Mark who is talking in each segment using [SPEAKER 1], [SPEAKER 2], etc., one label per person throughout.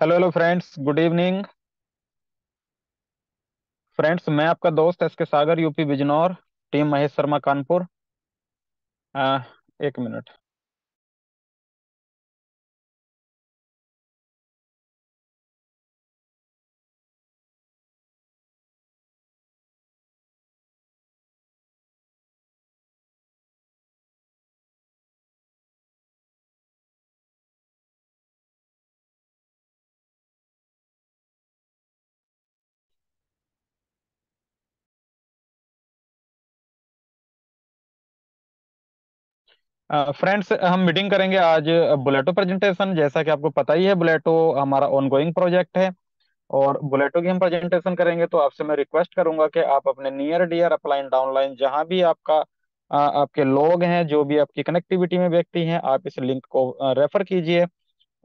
[SPEAKER 1] Hello hello friends good evening friends मैं आपका दोस्त S K Sagar UP Bijnor team Mahesh Sharma Kanpur एक मिनट फ्रेंड्स uh, हम मीटिंग करेंगे आज बुलेटो प्रेजेंटेशन जैसा कि आपको पता ही है बुलेटो हमारा ऑनगोइंग प्रोजेक्ट है और बुलेटो की हम प्रेजेंटेशन करेंगे तो आपसे मैं रिक्वेस्ट करूंगा कि आप अपने नियर डियर अपलाइन डाउनलाइन जहां भी आपका आपके लोग हैं जो भी आपकी कनेक्टिविटी में व्यक्ति हैं आप इस लिंक को रेफर कीजिए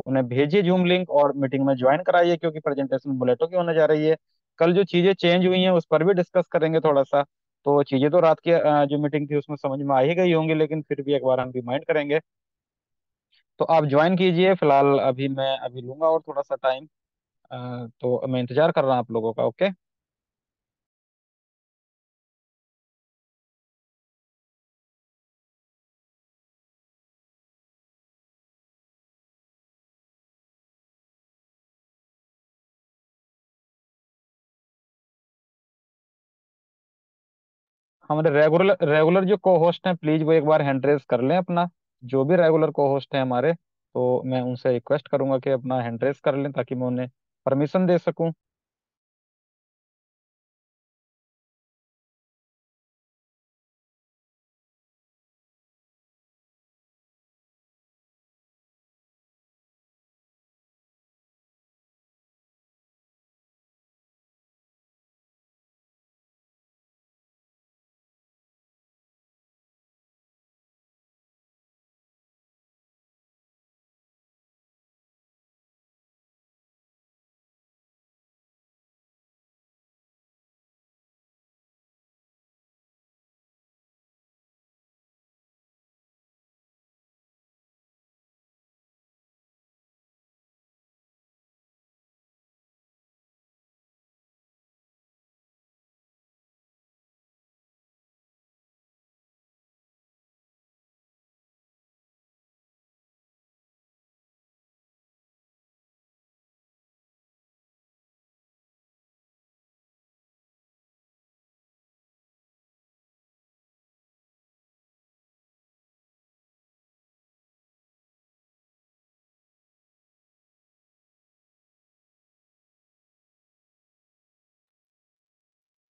[SPEAKER 1] उन्हें भेजिए जूम लिंक और मीटिंग में ज्वाइन कराइए क्योंकि प्रेजेंटेशन बुलेटो की होने जा रही है कल जो चीजें चेंज हुई हैं उस पर भी डिस्कस करेंगे थोड़ा सा तो चीजें तो रात की जो मीटिंग थी उसमें समझ में आ ही गई होंगी लेकिन फिर भी एक बार हम रिमाइंड करेंगे तो आप ज्वाइन कीजिए फिलहाल अभी मैं अभी लूंगा और थोड़ा सा टाइम तो मैं इंतजार कर रहा हूँ आप लोगों का ओके हमारे रेगुलर रेगुलर जो को होस्ट हैं प्लीज वो एक बार हैंड रेस कर लें अपना जो भी रेगुलर को होस्ट हैं हमारे तो मैं उनसे रिक्वेस्ट करूंगा कि अपना हैंड रेस कर लें ताकि मैं उन्हें परमिशन दे सकूं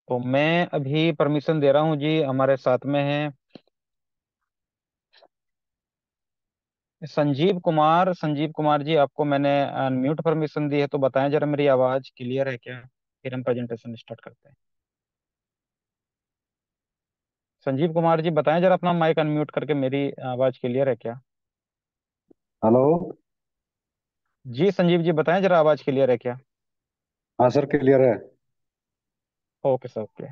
[SPEAKER 1] तो मैं अभी परमिशन दे रहा हूँ जी हमारे साथ में है संजीव कुमार संजीव कुमार जी आपको मैंने अनम्यूट परमिशन दी है तो बताएं जरा मेरी आवाज़ क्लियर है क्या फिर हम प्रेजेंटेशन स्टार्ट करते हैं संजीव कुमार जी बताएं जरा अपना माइक अनम्यूट करके मेरी आवाज़ क्लियर है क्या हेलो जी संजीव जी बताएं जरा आवाज़ क्लियर है क्या
[SPEAKER 2] हाँ सर क्लियर है
[SPEAKER 1] ओके सर ओके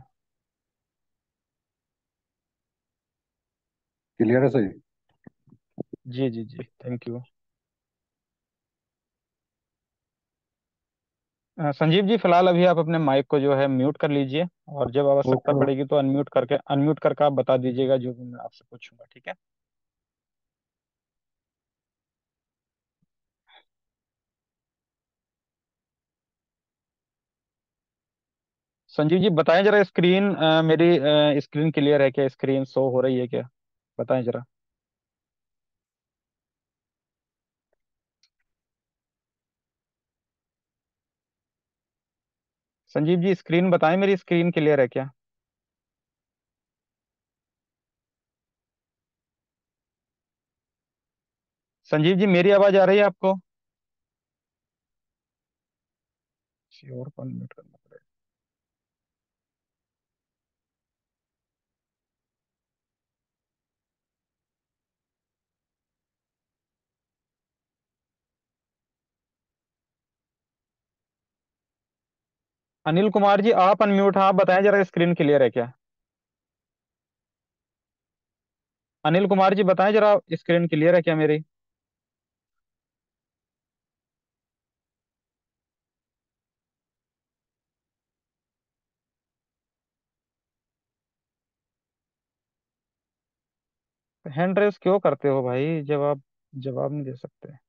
[SPEAKER 1] क्लियर है सर जी जी जी थैंक यू संजीव जी फिलहाल अभी आप अपने माइक को जो है म्यूट कर लीजिए और जब आवश्यकता पड़ेगी तो अनम्यूट करके अनम्यूट करके आप बता दीजिएगा जो भी मैं आपसे पूछूंगा ठीक है संजीव जी बताएं जरा स्क्रीन आ, मेरी आ, स्क्रीन क्लियर है क्या स्क्रीन शो हो रही है क्या बताएं जरा संजीव जी स्क्रीन बताएं मेरी स्क्रीन क्लियर है क्या संजीव जी मेरी आवाज आ रही है आपको श्योर करना अनिल कुमार जी आप अनम्यूट हैं आप बताएं जरा स्क्रीन क्लियर है क्या अनिल कुमार जी बताएं जरा स्क्रीन क्लियर है क्या मेरी हैंड रेस क्यों करते हो भाई जब आप जवाब नहीं दे सकते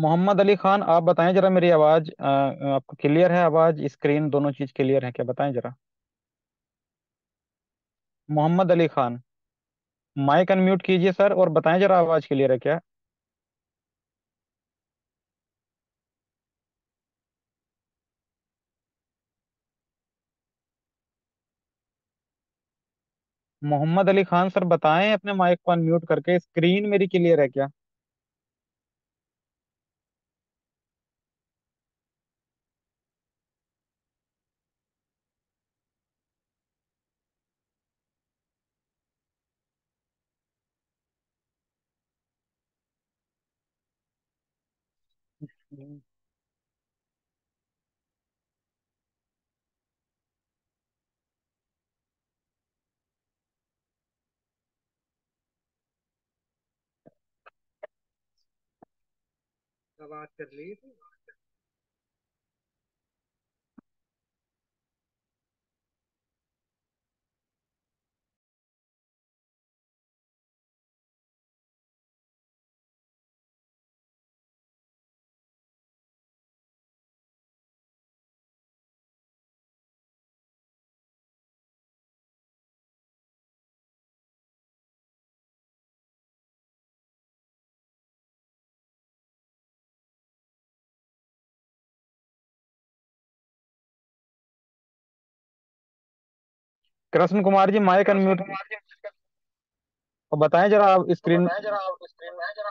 [SPEAKER 1] मोहम्मद अली खान आप बताएं जरा मेरी आवाज आपको क्लियर है आवाज स्क्रीन दोनों चीज क्लियर है क्या बताएं जरा मोहम्मद अली खान माइक अनम्यूट कीजिए सर और बताएं जरा आवाज क्लियर है क्या मोहम्मद अली खान सर बताएं अपने माइक को अनम्यूट करके स्क्रीन मेरी क्लियर है क्या Mm. बात कर ली थी कृष्ण कुमार जी माइक अनम्यूट और बताएं जरा आप स्क्रीन जरा
[SPEAKER 3] आप स्क्रीन में जरा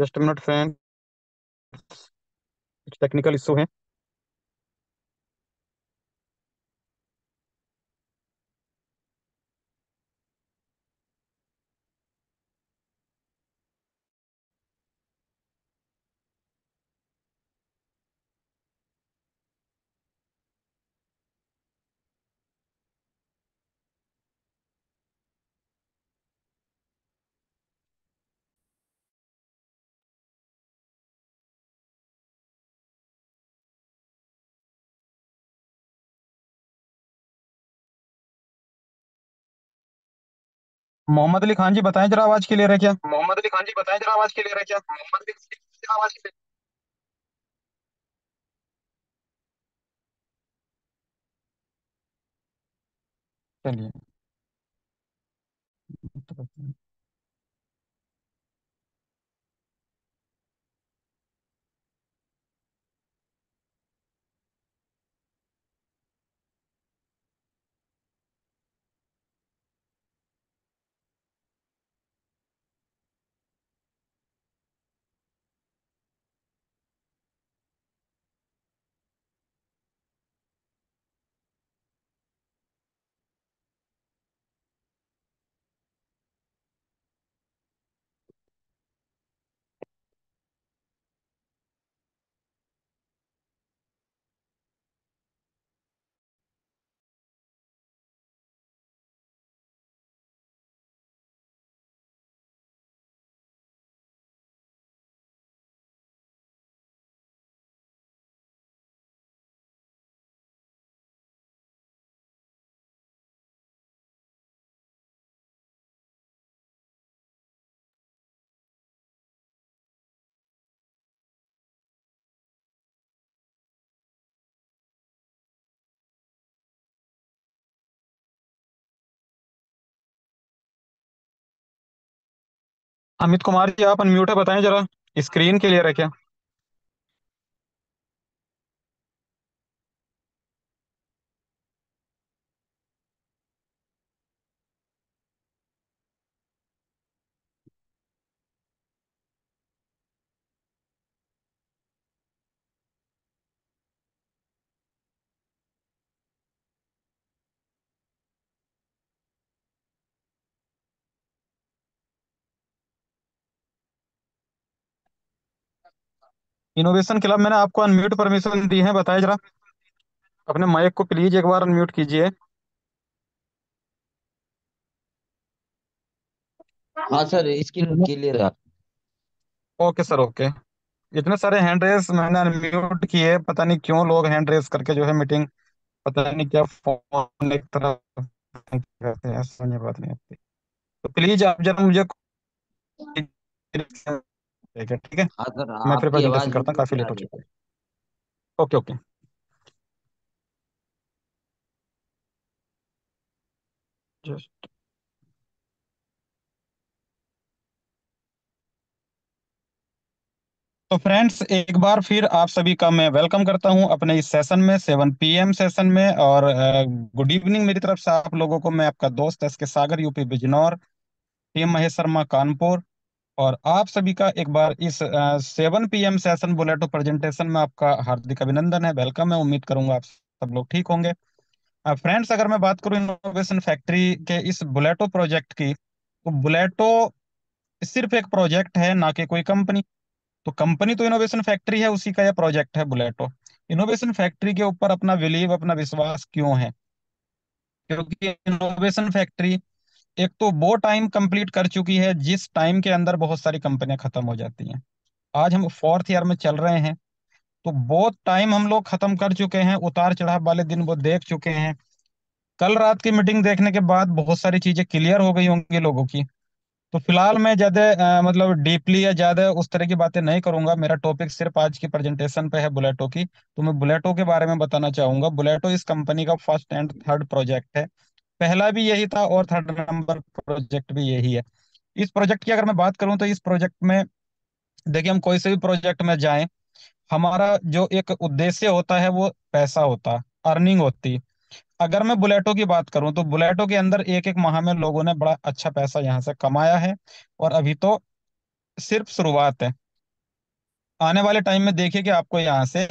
[SPEAKER 3] जस्ट मिनट फ्रेंड कुछ टेक्निकल इशू है
[SPEAKER 1] मोहम्मद अली खान जी बताएं जरा आवाज क्लियर है क्या
[SPEAKER 3] मोहम्मद अली खान जी बताएं जरा आवाज क्लियर है क्या मोहम्मद अली आवाज क्लियर चलिए अमित
[SPEAKER 1] कुमार जी आप अनम्यूट है बताएं जरा स्क्रीन क्लियर है क्या इनोवेशन क्लब मैंने आपको अनम्यूट परमिशन दी है बताए जरा अपने माइक को प्लीज एक बार अनम्यूट कीजिए हाँ सर स्क्रीन क्लियर है ओके सर ओके इतने सारे हैंड रेस मैंने अनम्यूट किए पता नहीं क्यों लोग हैंड रेस करके जो है मीटिंग पता नहीं क्या फोन एक तरह करते हैं समझ बात नहीं आती तो प्लीज आप जरा मुझे ठीक है ठीक है
[SPEAKER 3] हाँ मैं फिर आपकी आवाज प्रेजेंटेशन करता हूँ बिल्कुल काफ़ी क्लियर लेट आ हो रही है चुका है ओके ओके
[SPEAKER 1] जस्ट तो फ्रेंड्स एक बार फिर आप सभी का मैं वेलकम करता हूं अपने इस सेशन में सेवन पीएम सेशन में और गुड इवनिंग मेरी तरफ से आप लोगों को मैं आपका दोस्त S K Sagar UP Bijnor PM Mahesh Sharma Kanpur और आप सभी का एक बार इस seven PM session Bulleto presentation में आपका हार्दिक अभिनंदन है वेलकम है उम्मीद करूंगा आप सब लोग ठीक होंगे फ्रेंड्स अगर मैं बात करूं इनोवेशन फैक्ट्री के इस बुलेटो प्रोजेक्ट की तो बुलेटो सिर्फ एक प्रोजेक्ट है ना कि कोई कंपनी तो कंपनी तो इनोवेशन फैक्ट्री है उसी का यह प्रोजेक्ट है बुलेटो इनोवेशन फैक्ट्री के ऊपर अपना बिलीव अपना विश्वास क्यों है क्योंकि इनोवेशन फैक्ट्री एक तो वो टाइम कंप्लीट कर चुकी है जिस टाइम के अंदर बहुत सारी कंपनियां खत्म हो जाती हैं आज हम फोर्थ ईयर में चल रहे हैं तो बहुत टाइम हम लोग खत्म कर चुके हैं उतार चढ़ाव वाले दिन वो देख चुके हैं कल रात की मीटिंग देखने के बाद बहुत सारी चीजें क्लियर हो गई होंगी लोगों की तो फिलहाल मैं ज्यादा मतलब डीपली या ज्यादा उस तरह की बातें नहीं करूंगा मेरा टॉपिक सिर्फ आज की प्रेजेंटेशन पे है बुलेटो की तो मैं बुलेटो के बारे में बताना चाहूंगा बुलेटो इस कंपनी का फर्स्ट एंड थर्ड प्रोजेक्ट है पहला भी यही था और थर्ड नंबर प्रोजेक्ट भी यही है इस प्रोजेक्ट की अगर मैं बात करूं तो इस प्रोजेक्ट में देखिए हम कोई से भी प्रोजेक्ट में जाएं हमारा जो एक उद्देश्य होता है वो पैसा होता अर्निंग होती अगर मैं बुलेटो की बात करूं तो बुलेटो के अंदर एक एक माह में लोगों ने बड़ा अच्छा पैसा यहाँ से कमाया है और अभी तो सिर्फ शुरुआत है आने वाले टाइम में देखिए कि आपको यहाँ से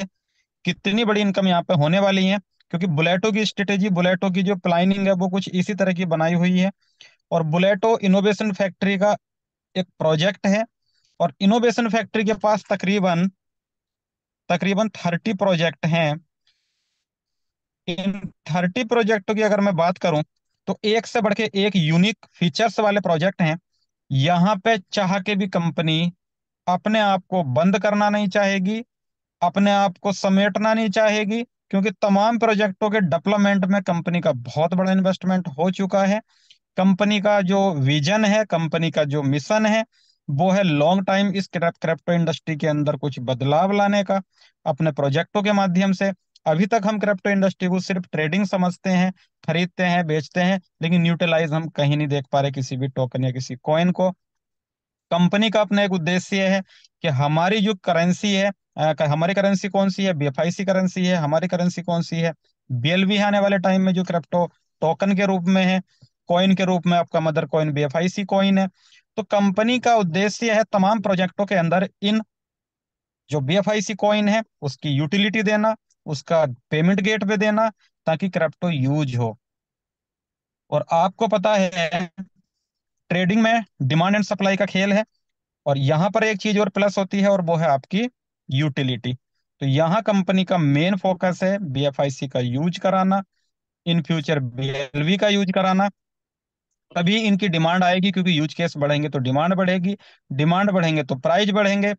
[SPEAKER 1] कितनी बड़ी इनकम यहाँ पे होने वाली है क्योंकि बुलेटो की स्ट्रेटेजी बुलेटो की जो प्लानिंग है वो कुछ इसी तरह की बनाई हुई है और बुलेटो इनोवेशन फैक्ट्री का एक प्रोजेक्ट है और इनोवेशन फैक्ट्री के पास तकरीबन तकरीबन थर्टी प्रोजेक्ट हैं इन थर्टी प्रोजेक्टों की अगर मैं बात करूं तो एक से बढ़ के एक यूनिक फीचर्स वाले प्रोजेक्ट हैं यहाँ पे चाह के भी कंपनी अपने आप को बंद करना नहीं चाहेगी अपने आप को समेटना नहीं चाहेगी क्योंकि तमाम प्रोजेक्टों के डेवलपमेंट में कंपनी का बहुत बड़ा इन्वेस्टमेंट हो चुका है कंपनी का जो विजन है कंपनी का जो मिशन है वो है लॉन्ग टाइम इस क्रिप्टो इंडस्ट्री के अंदर कुछ बदलाव लाने का अपने प्रोजेक्टों के माध्यम से अभी तक हम क्रिप्टो इंडस्ट्री को सिर्फ ट्रेडिंग समझते हैं खरीदते हैं बेचते हैं लेकिन न्यूटिलाइज हम कहीं नहीं देख पा रहे किसी भी टोकन या किसी कॉइन को कंपनी का अपना एक उद्देश्य है कि हमारी जो करेंसी है हमारी करेंसी कौन सी है बीएफआईसी करेंसी है हमारी करेंसी कौन सी है बीएलवी आने वाले टाइम में जो क्रिप्टो टोकन के रूप में है कॉइन के रूप में आपका मदर कॉइन बीएफआईसी कॉइन है तो कंपनी का उद्देश्य है तमाम प्रोजेक्टों के अंदर इन जो बीएफआईसी कॉइन है उसकी यूटिलिटी देना उसका पेमेंट गेट पे देना ताकि क्रिप्टो यूज हो और आपको पता है ट्रेडिंग में डिमांड एंड सप्लाई का खेल है और यहाँ पर एक चीज और प्लस होती है और वो है आपकी यूटिलिटी तो यहाँ कंपनी का मेन फोकस है बीएफआईसी का यूज कराना इन फ्यूचर बीएलवी का यूज कराना तभी इनकी डिमांड आएगी क्योंकि यूज केस बढ़ेंगे तो डिमांड बढ़ेगी डिमांड बढ़ेंगे तो प्राइस बढ़ेंगे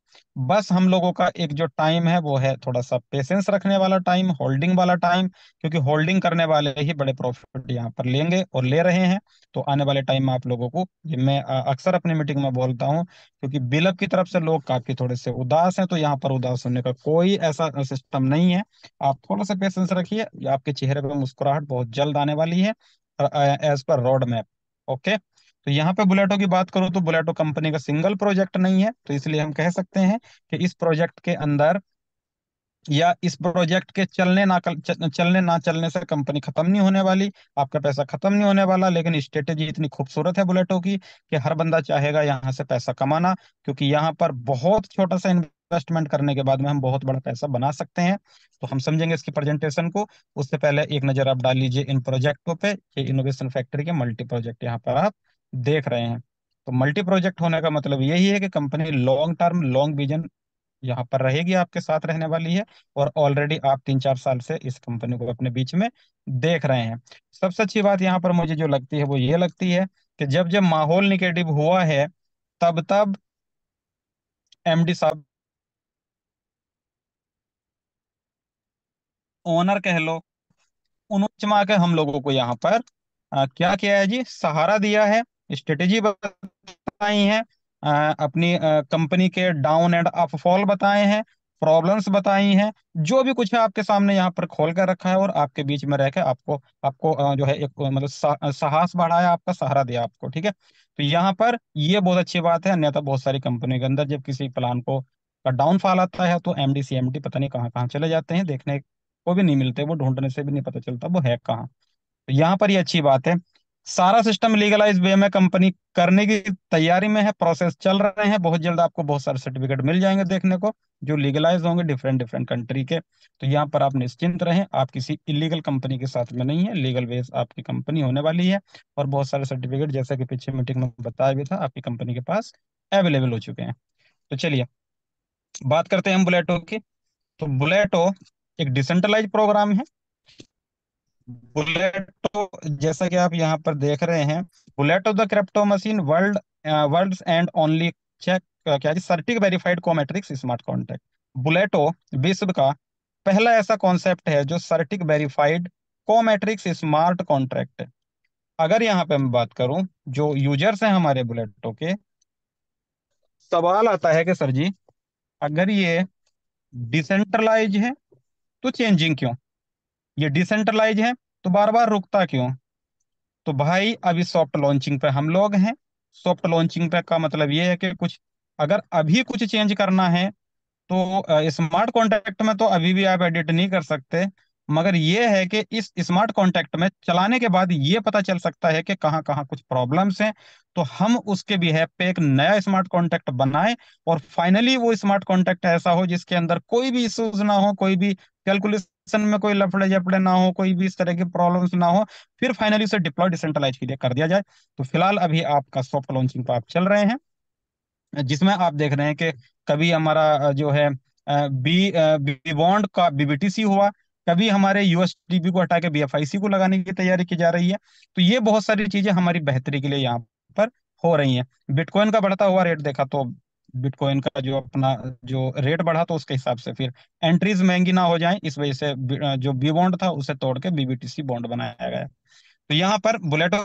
[SPEAKER 1] बस हम लोगों का एक जो टाइम है वो है थोड़ा सा पेशेंस रखने वाला टाइम होल्डिंग वाला टाइम क्योंकि होल्डिंग करने वाले ही बड़े प्रॉफिट यहाँ पर लेंगे और ले रहे हैं तो आने वाले टाइम में आप लोगों को मैं अक्सर अपनी मीटिंग में बोलता हूँ क्योंकि बिलअप की तरफ से लोग काफी थोड़े से उदास है तो यहाँ पर उदास होने का कोई ऐसा सिस्टम नहीं है आप थोड़ा सा पेशेंस रखिए आपके चेहरे पर मुस्कुराहट बहुत जल्द आने वाली है as per road map okay तो यहाँ पे बुलेटो की बात करो तो बुलेटो कंपनी का सिंगल प्रोजेक्ट नहीं है तो इसलिए हम कह सकते हैं कि इस प्रोजेक्ट के अंदर या इस प्रोजेक्ट के चलने ना कल, चलने ना चलने से कंपनी खत्म नहीं होने वाली आपका पैसा खत्म नहीं होने वाला लेकिन स्ट्रेटेजी इतनी खूबसूरत है बुलेटो की कि हर बंदा चाहेगा यहाँ से पैसा कमाना क्योंकि यहाँ पर बहुत छोटा सा इन्वेस्टमेंट करने के बाद में हम बहुत बड़ा पैसा बना सकते हैं तो हम समझेंगे इसकी प्रेजेंटेशन को उससे पहले एक नजर आप डाल लीजिए इन प्रोजेक्टों पे ये इनोवेशन फैक्ट्री के मल्टी प्रोजेक्ट यहाँ पर आप देख रहे हैं तो मल्टी प्रोजेक्ट होने का मतलब यही है कि company long term long vision यहाँ पर रहेगी आपके साथ रहने वाली है और ऑलरेडी आप तीन चार साल से इस कंपनी को अपने बीच में देख रहे हैं सबसे अच्छी बात यहाँ पर मुझे जो लगती है वो ये लगती है कि जब जब माहौल निगेटिव हुआ है तब तब एमडी साहब ओनर कह लो उन्होंने में के हम लोगों को यहाँ पर आ, क्या किया है जी सहारा दिया है स्ट्रेटेजी बताई है आ, अपनी कंपनी के डाउन एंड अपफॉल बताए हैं प्रॉब्लम्स बताई हैं जो भी कुछ है आपके सामने यहाँ पर खोल कर रखा है और आपके बीच में रहकर आपको आपको जो है एक मतलब सा, साहस बढ़ाया आपका सहारा दिया आपको ठीक है तो यहाँ पर ये बहुत अच्छी बात है अन्यथा बहुत सारी कंपनी के अंदर जब किसी प्लान को डाउनफॉल आता है तो एमडी सी एम डी पता नहीं कहाँ कहाँ चले जाते हैं देखने वो भी नहीं मिलते वो ढूंढने से भी नहीं पता चलता वो है कहाँ तो यहाँ पर ये अच्छी बात है सारा सिस्टम लीगलाइज वे में कंपनी करने की तैयारी में है प्रोसेस चल रहे हैं बहुत जल्द आपको बहुत सारे सर्टिफिकेट मिल जाएंगे देखने को जो लीगलाइज होंगे डिफरेंट डिफरेंट कंट्री के तो यहाँ पर आप निश्चिंत रहें आप किसी इलीगल कंपनी के साथ में नहीं है लीगल वेज आपकी कंपनी होने वाली है और बहुत सारे सर्टिफिकेट जैसे कि पीछे मीटिंग में बताया भी था आपकी कंपनी के पास अवेलेबल हो चुके हैं तो चलिए बात करते हैं हम बुलेटो की तो बुलेटो एक डिसेंट्रलाइज प्रोग्राम है बुलेटो जैसा कि आप यहाँ पर देख रहे हैं Bulleto the crypto machine world world and only check क्या CertiK verified cometrics smart contract Bulleto विश्व का पहला ऐसा कॉन्सेप्ट है जो CertiK verified cometrics smart contract है अगर यहाँ पे मैं बात करूं जो यूजर्स हैं हमारे बुलेटो के सवाल आता है कि सर जी अगर ये डिसेंट्रलाइज है तो चेंजिंग क्यों ये डिसेंट्रलाइज है तो बार बार रुकता क्यों तो भाई अभी सॉफ्ट लॉन्चिंग पे हम लोग हैं सॉफ्ट लॉन्चिंग पे का मतलब ये है कि कुछ अगर अभी कुछ चेंज करना है तो स्मार्ट कॉन्ट्रैक्ट में तो अभी भी आप एडिट नहीं कर सकते मगर ये है कि इस स्मार्ट कॉन्ट्रैक्ट में चलाने के बाद ये पता चल सकता है कि कहाँ कहाँ कुछ प्रॉब्लम्स हैं तो हम उसके भी है पे एक नया स्मार्ट कॉन्ट्रैक्ट बनाए और फाइनली वो स्मार्ट कॉन्ट्रैक्ट ऐसा हो जिसके अंदर कोई भी इश्यूज ना हो कोई भी कैलकुलेशन में कोई लफड़े झपड़े ना हो कोई भी इस तरह की प्रॉब्लम्स ना हो फिर फाइनली उसे डिप्लॉय डिसेंट्रलाइज के लिए कर दिया जाए तो फिलहाल अभी आपका सॉफ्ट लॉन्चिंग तो आप चल रहे हैं जिसमें आप देख रहे हैं कि कभी हमारा जो है बी बी बॉन्ड का बीबीटीसी हुआ कभी हमारे यूएसडीबी को हटा के बी को लगाने की तैयारी की जा रही है तो ये बहुत सारी चीजें हमारी बेहतरी के लिए यहाँ पर हो रही है बिटकॉइन का बढ़ता हुआ रेट देखा तो बिटकॉइन का जो अपना जो रेट बढ़ा तो उसके हिसाब से फिर एंट्रीज महंगी ना हो जाए इस वजह से जो बी बॉन्ड था उसे तोड़ के बीबीटीसी बॉन्ड बनाया गया तो यहाँ पर बुलेटो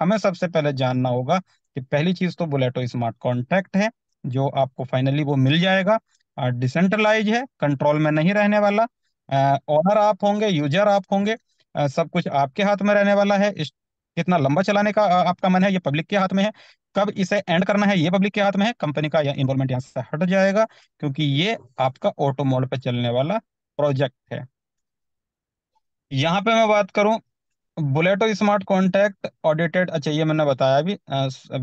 [SPEAKER 1] हमें सबसे पहले जानना होगा कि पहली चीज तो बुलेटो स्मार्ट कॉन्ट्रैक्ट है जो आपको फाइनली वो मिल जाएगा डिसेंट्रलाइज है कंट्रोल में नहीं रहने वाला ओनर आप होंगे यूजर आप होंगे सब कुछ आपके हाथ में रहने वाला है कितना लंबा चलाने का आपका मन है ये पब्लिक के हाथ में है कब इसे एंड करना है ये पब्लिक के हाथ में है कंपनी का इन्वॉल्वमेंट यहाँ से हट जाएगा क्योंकि ये आपका ऑटो मोड पर चलने वाला प्रोजेक्ट है यहाँ पे मैं बात करूं बुलेटो स्मार्ट कॉन्टैक्ट ऑडिटेड अच्छा ये मैंने बताया अभी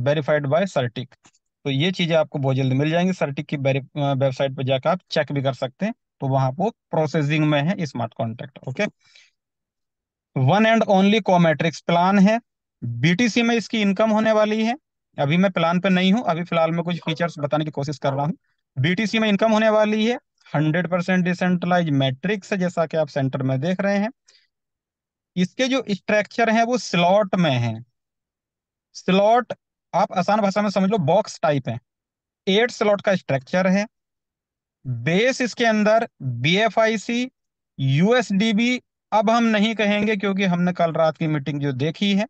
[SPEAKER 1] वेरीफाइड बाय सर्टिक तो ये चीजें आपको बहुत जल्दी मिल जाएंगी सर्टिक की वेबसाइट पर जाकर आप चेक भी कर सकते हैं तो वहां पर प्रोसेसिंग में है smart contract okay one and only cometrics plan है बीटीसी में इसकी इनकम होने वाली है अभी मैं प्लान पे नहीं हूँ अभी फिलहाल मैं कुछ फीचर्स बताने की कोशिश कर रहा हूँ बीटीसी में इनकम होने वाली है हंड्रेड परसेंट डिसेंट्रलाइज मैट्रिक्स है जैसा कि आप सेंटर में देख रहे हैं इसके जो स्ट्रक्चर है वो स्लॉट में है स्लॉट आप आसान भाषा में समझ लो बॉक्स टाइप है एट स्लॉट का स्ट्रक्चर है बेस इसके अंदर बी एफ आई सी यूएसडीबी अब हम नहीं कहेंगे क्योंकि हमने कल रात की मीटिंग जो देखी है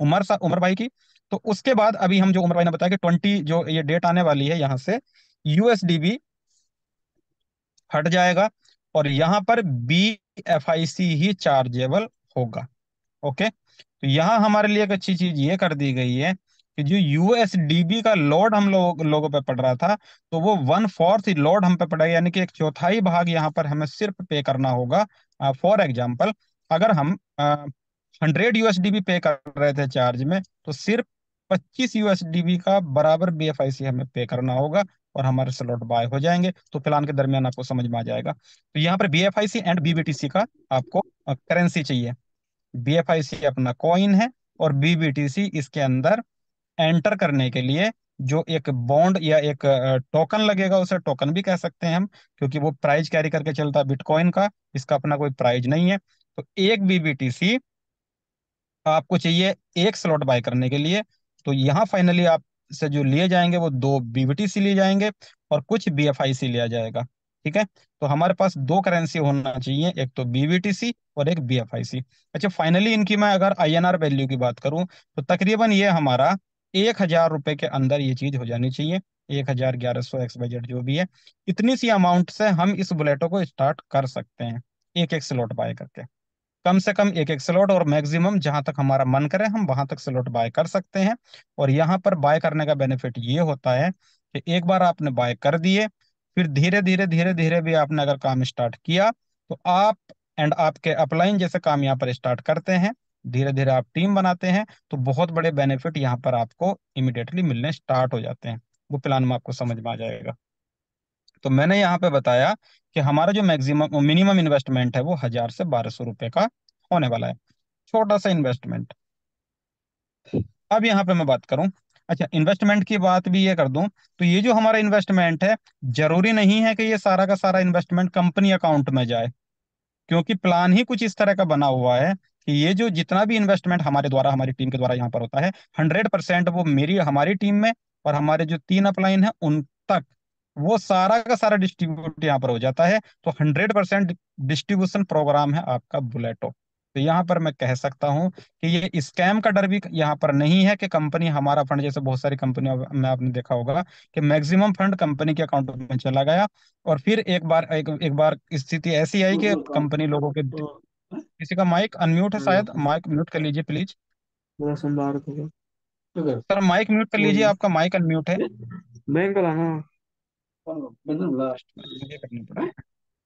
[SPEAKER 1] उमर सा उमर भाई की तो उसके बाद अभी हम जो उमर भाई ने बताया कि ट्वेंटी जो ये डेट आने वाली है यहां से यूएसडीबी हट जाएगा और यहां पर बी एफ आई सी ही चार्जेबल होगा ओके तो यहां हमारे लिए एक अच्छी चीज ये कर दी गई है कि जो यूएसडीबी का लोड हम लो, लोगों पे पड़ रहा था तो वो वन फोर्थ लोड हम पे पड़ा यानी कि एक चौथाई भाग यहाँ पर हमें सिर्फ पे करना होगा फॉर एग्जाम्पल अगर हम हंड्रेड यूएसडीबी पे कर रहे थे चार्ज में तो सिर्फ पच्चीस यूएसडीबी का बराबर बी हमें पे करना होगा और हमारे स्लॉट बाय हो जाएंगे तो फिलहाल के दरमियान आपको समझ में आ जाएगा तो यहाँ पर बी एंड बीबीटीसी का आपको करेंसी चाहिए बी अपना कॉइन है और बीबीटीसी इसके अंदर एंटर करने के लिए जो एक बॉन्ड या एक टोकन लगेगा उसे टोकन भी कह सकते हैं हम क्योंकि वो प्राइज कैरी करके चलता है बिटकॉइन का इसका अपना कोई प्राइज नहीं है तो एक बीबीटीसी आपको चाहिए एक स्लॉट बाय करने के लिए तो यहाँ फाइनली आप से जो लिए जाएंगे वो दो बीबीटीसी लिए जाएंगे और कुछ बीएफआईसी लिया जाएगा ठीक है तो हमारे पास दो करेंसी होना चाहिए एक तो बीबीटीसी और एक बीएफआईसी अच्छा फाइनली इनकी मैं अगर आईएनआर वैल्यू की बात करूं तो तकरीबन ये हमारा एक हजार रुपए के अंदर ये चीज हो जानी चाहिए एक हजार ग्यारह सौ एक्स बजट जो भी है इतनी सी अमाउंट से हम इस बुलेटो को स्टार्ट कर सकते हैं एक एक स्लॉट बाय करके कम से कम एक एक स्लॉट और मैक्सिमम जहां तक हमारा मन करे हम वहां तक स्लॉट बाय कर सकते हैं और यहाँ पर बाय करने का बेनिफिट ये होता है कि एक बार आपने बाय कर दिए फिर धीरे धीरे धीरे धीरे भी आपने अगर काम स्टार्ट किया तो आप एंड आपके अपलाइन जैसे काम यहाँ पर स्टार्ट करते हैं धीरे धीरे आप टीम बनाते हैं तो बहुत बड़े बेनिफिट यहाँ पर आपको इमिडिएटली मिलने स्टार्ट हो जाते हैं वो प्लान में आपको समझ में आ जाएगा तो मैंने यहाँ पे बताया कि हमारा जो मैक्सिमम मिनिमम इन्वेस्टमेंट है वो हजार से बारह सौ रुपए का होने वाला है छोटा सा इन्वेस्टमेंट अब यहाँ पे मैं बात करूं अच्छा इन्वेस्टमेंट की बात भी ये कर दूं तो ये जो हमारा इन्वेस्टमेंट है जरूरी नहीं है कि ये सारा का सारा इन्वेस्टमेंट कंपनी अकाउंट में जाए क्योंकि प्लान ही कुछ इस तरह का बना हुआ है ये जो जितना भी इन्वेस्टमेंट हमारे द्वारा हमारी टीम के द्वारा यहाँ पर होता है हंड्रेड परसेंट वो मेरी हमारी टीम में और हमारे जो तीन अपलाइन है उन तक वो सारा का सारा डिस्ट्रीब्यूट यहाँ पर हो जाता है तो हंड्रेड परसेंट डिस्ट्रीब्यूशन प्रोग्राम है आपका बुलेटो तो यहाँ पर मैं कह सकता हूँ कि ये स्कैम का डर भी यहाँ पर नहीं है कि कंपनी हमारा फंड जैसे बहुत सारी कंपनियों में आपने देखा होगा कि मैक्सिमम फंड कंपनी के अकाउंट में चला गया और फिर एक बार एक, एक बार स्थिति ऐसी आई कि कंपनी लोगों के तो किसी का माइक अनम्यूट है शायद माइक म्यूट हम्म। कर लीजिए प्लीज सर माइक म्यूट कर लीजिए हम्म। आपका माइक अनम्यूट है बैंक का लाना बंधन लास्ट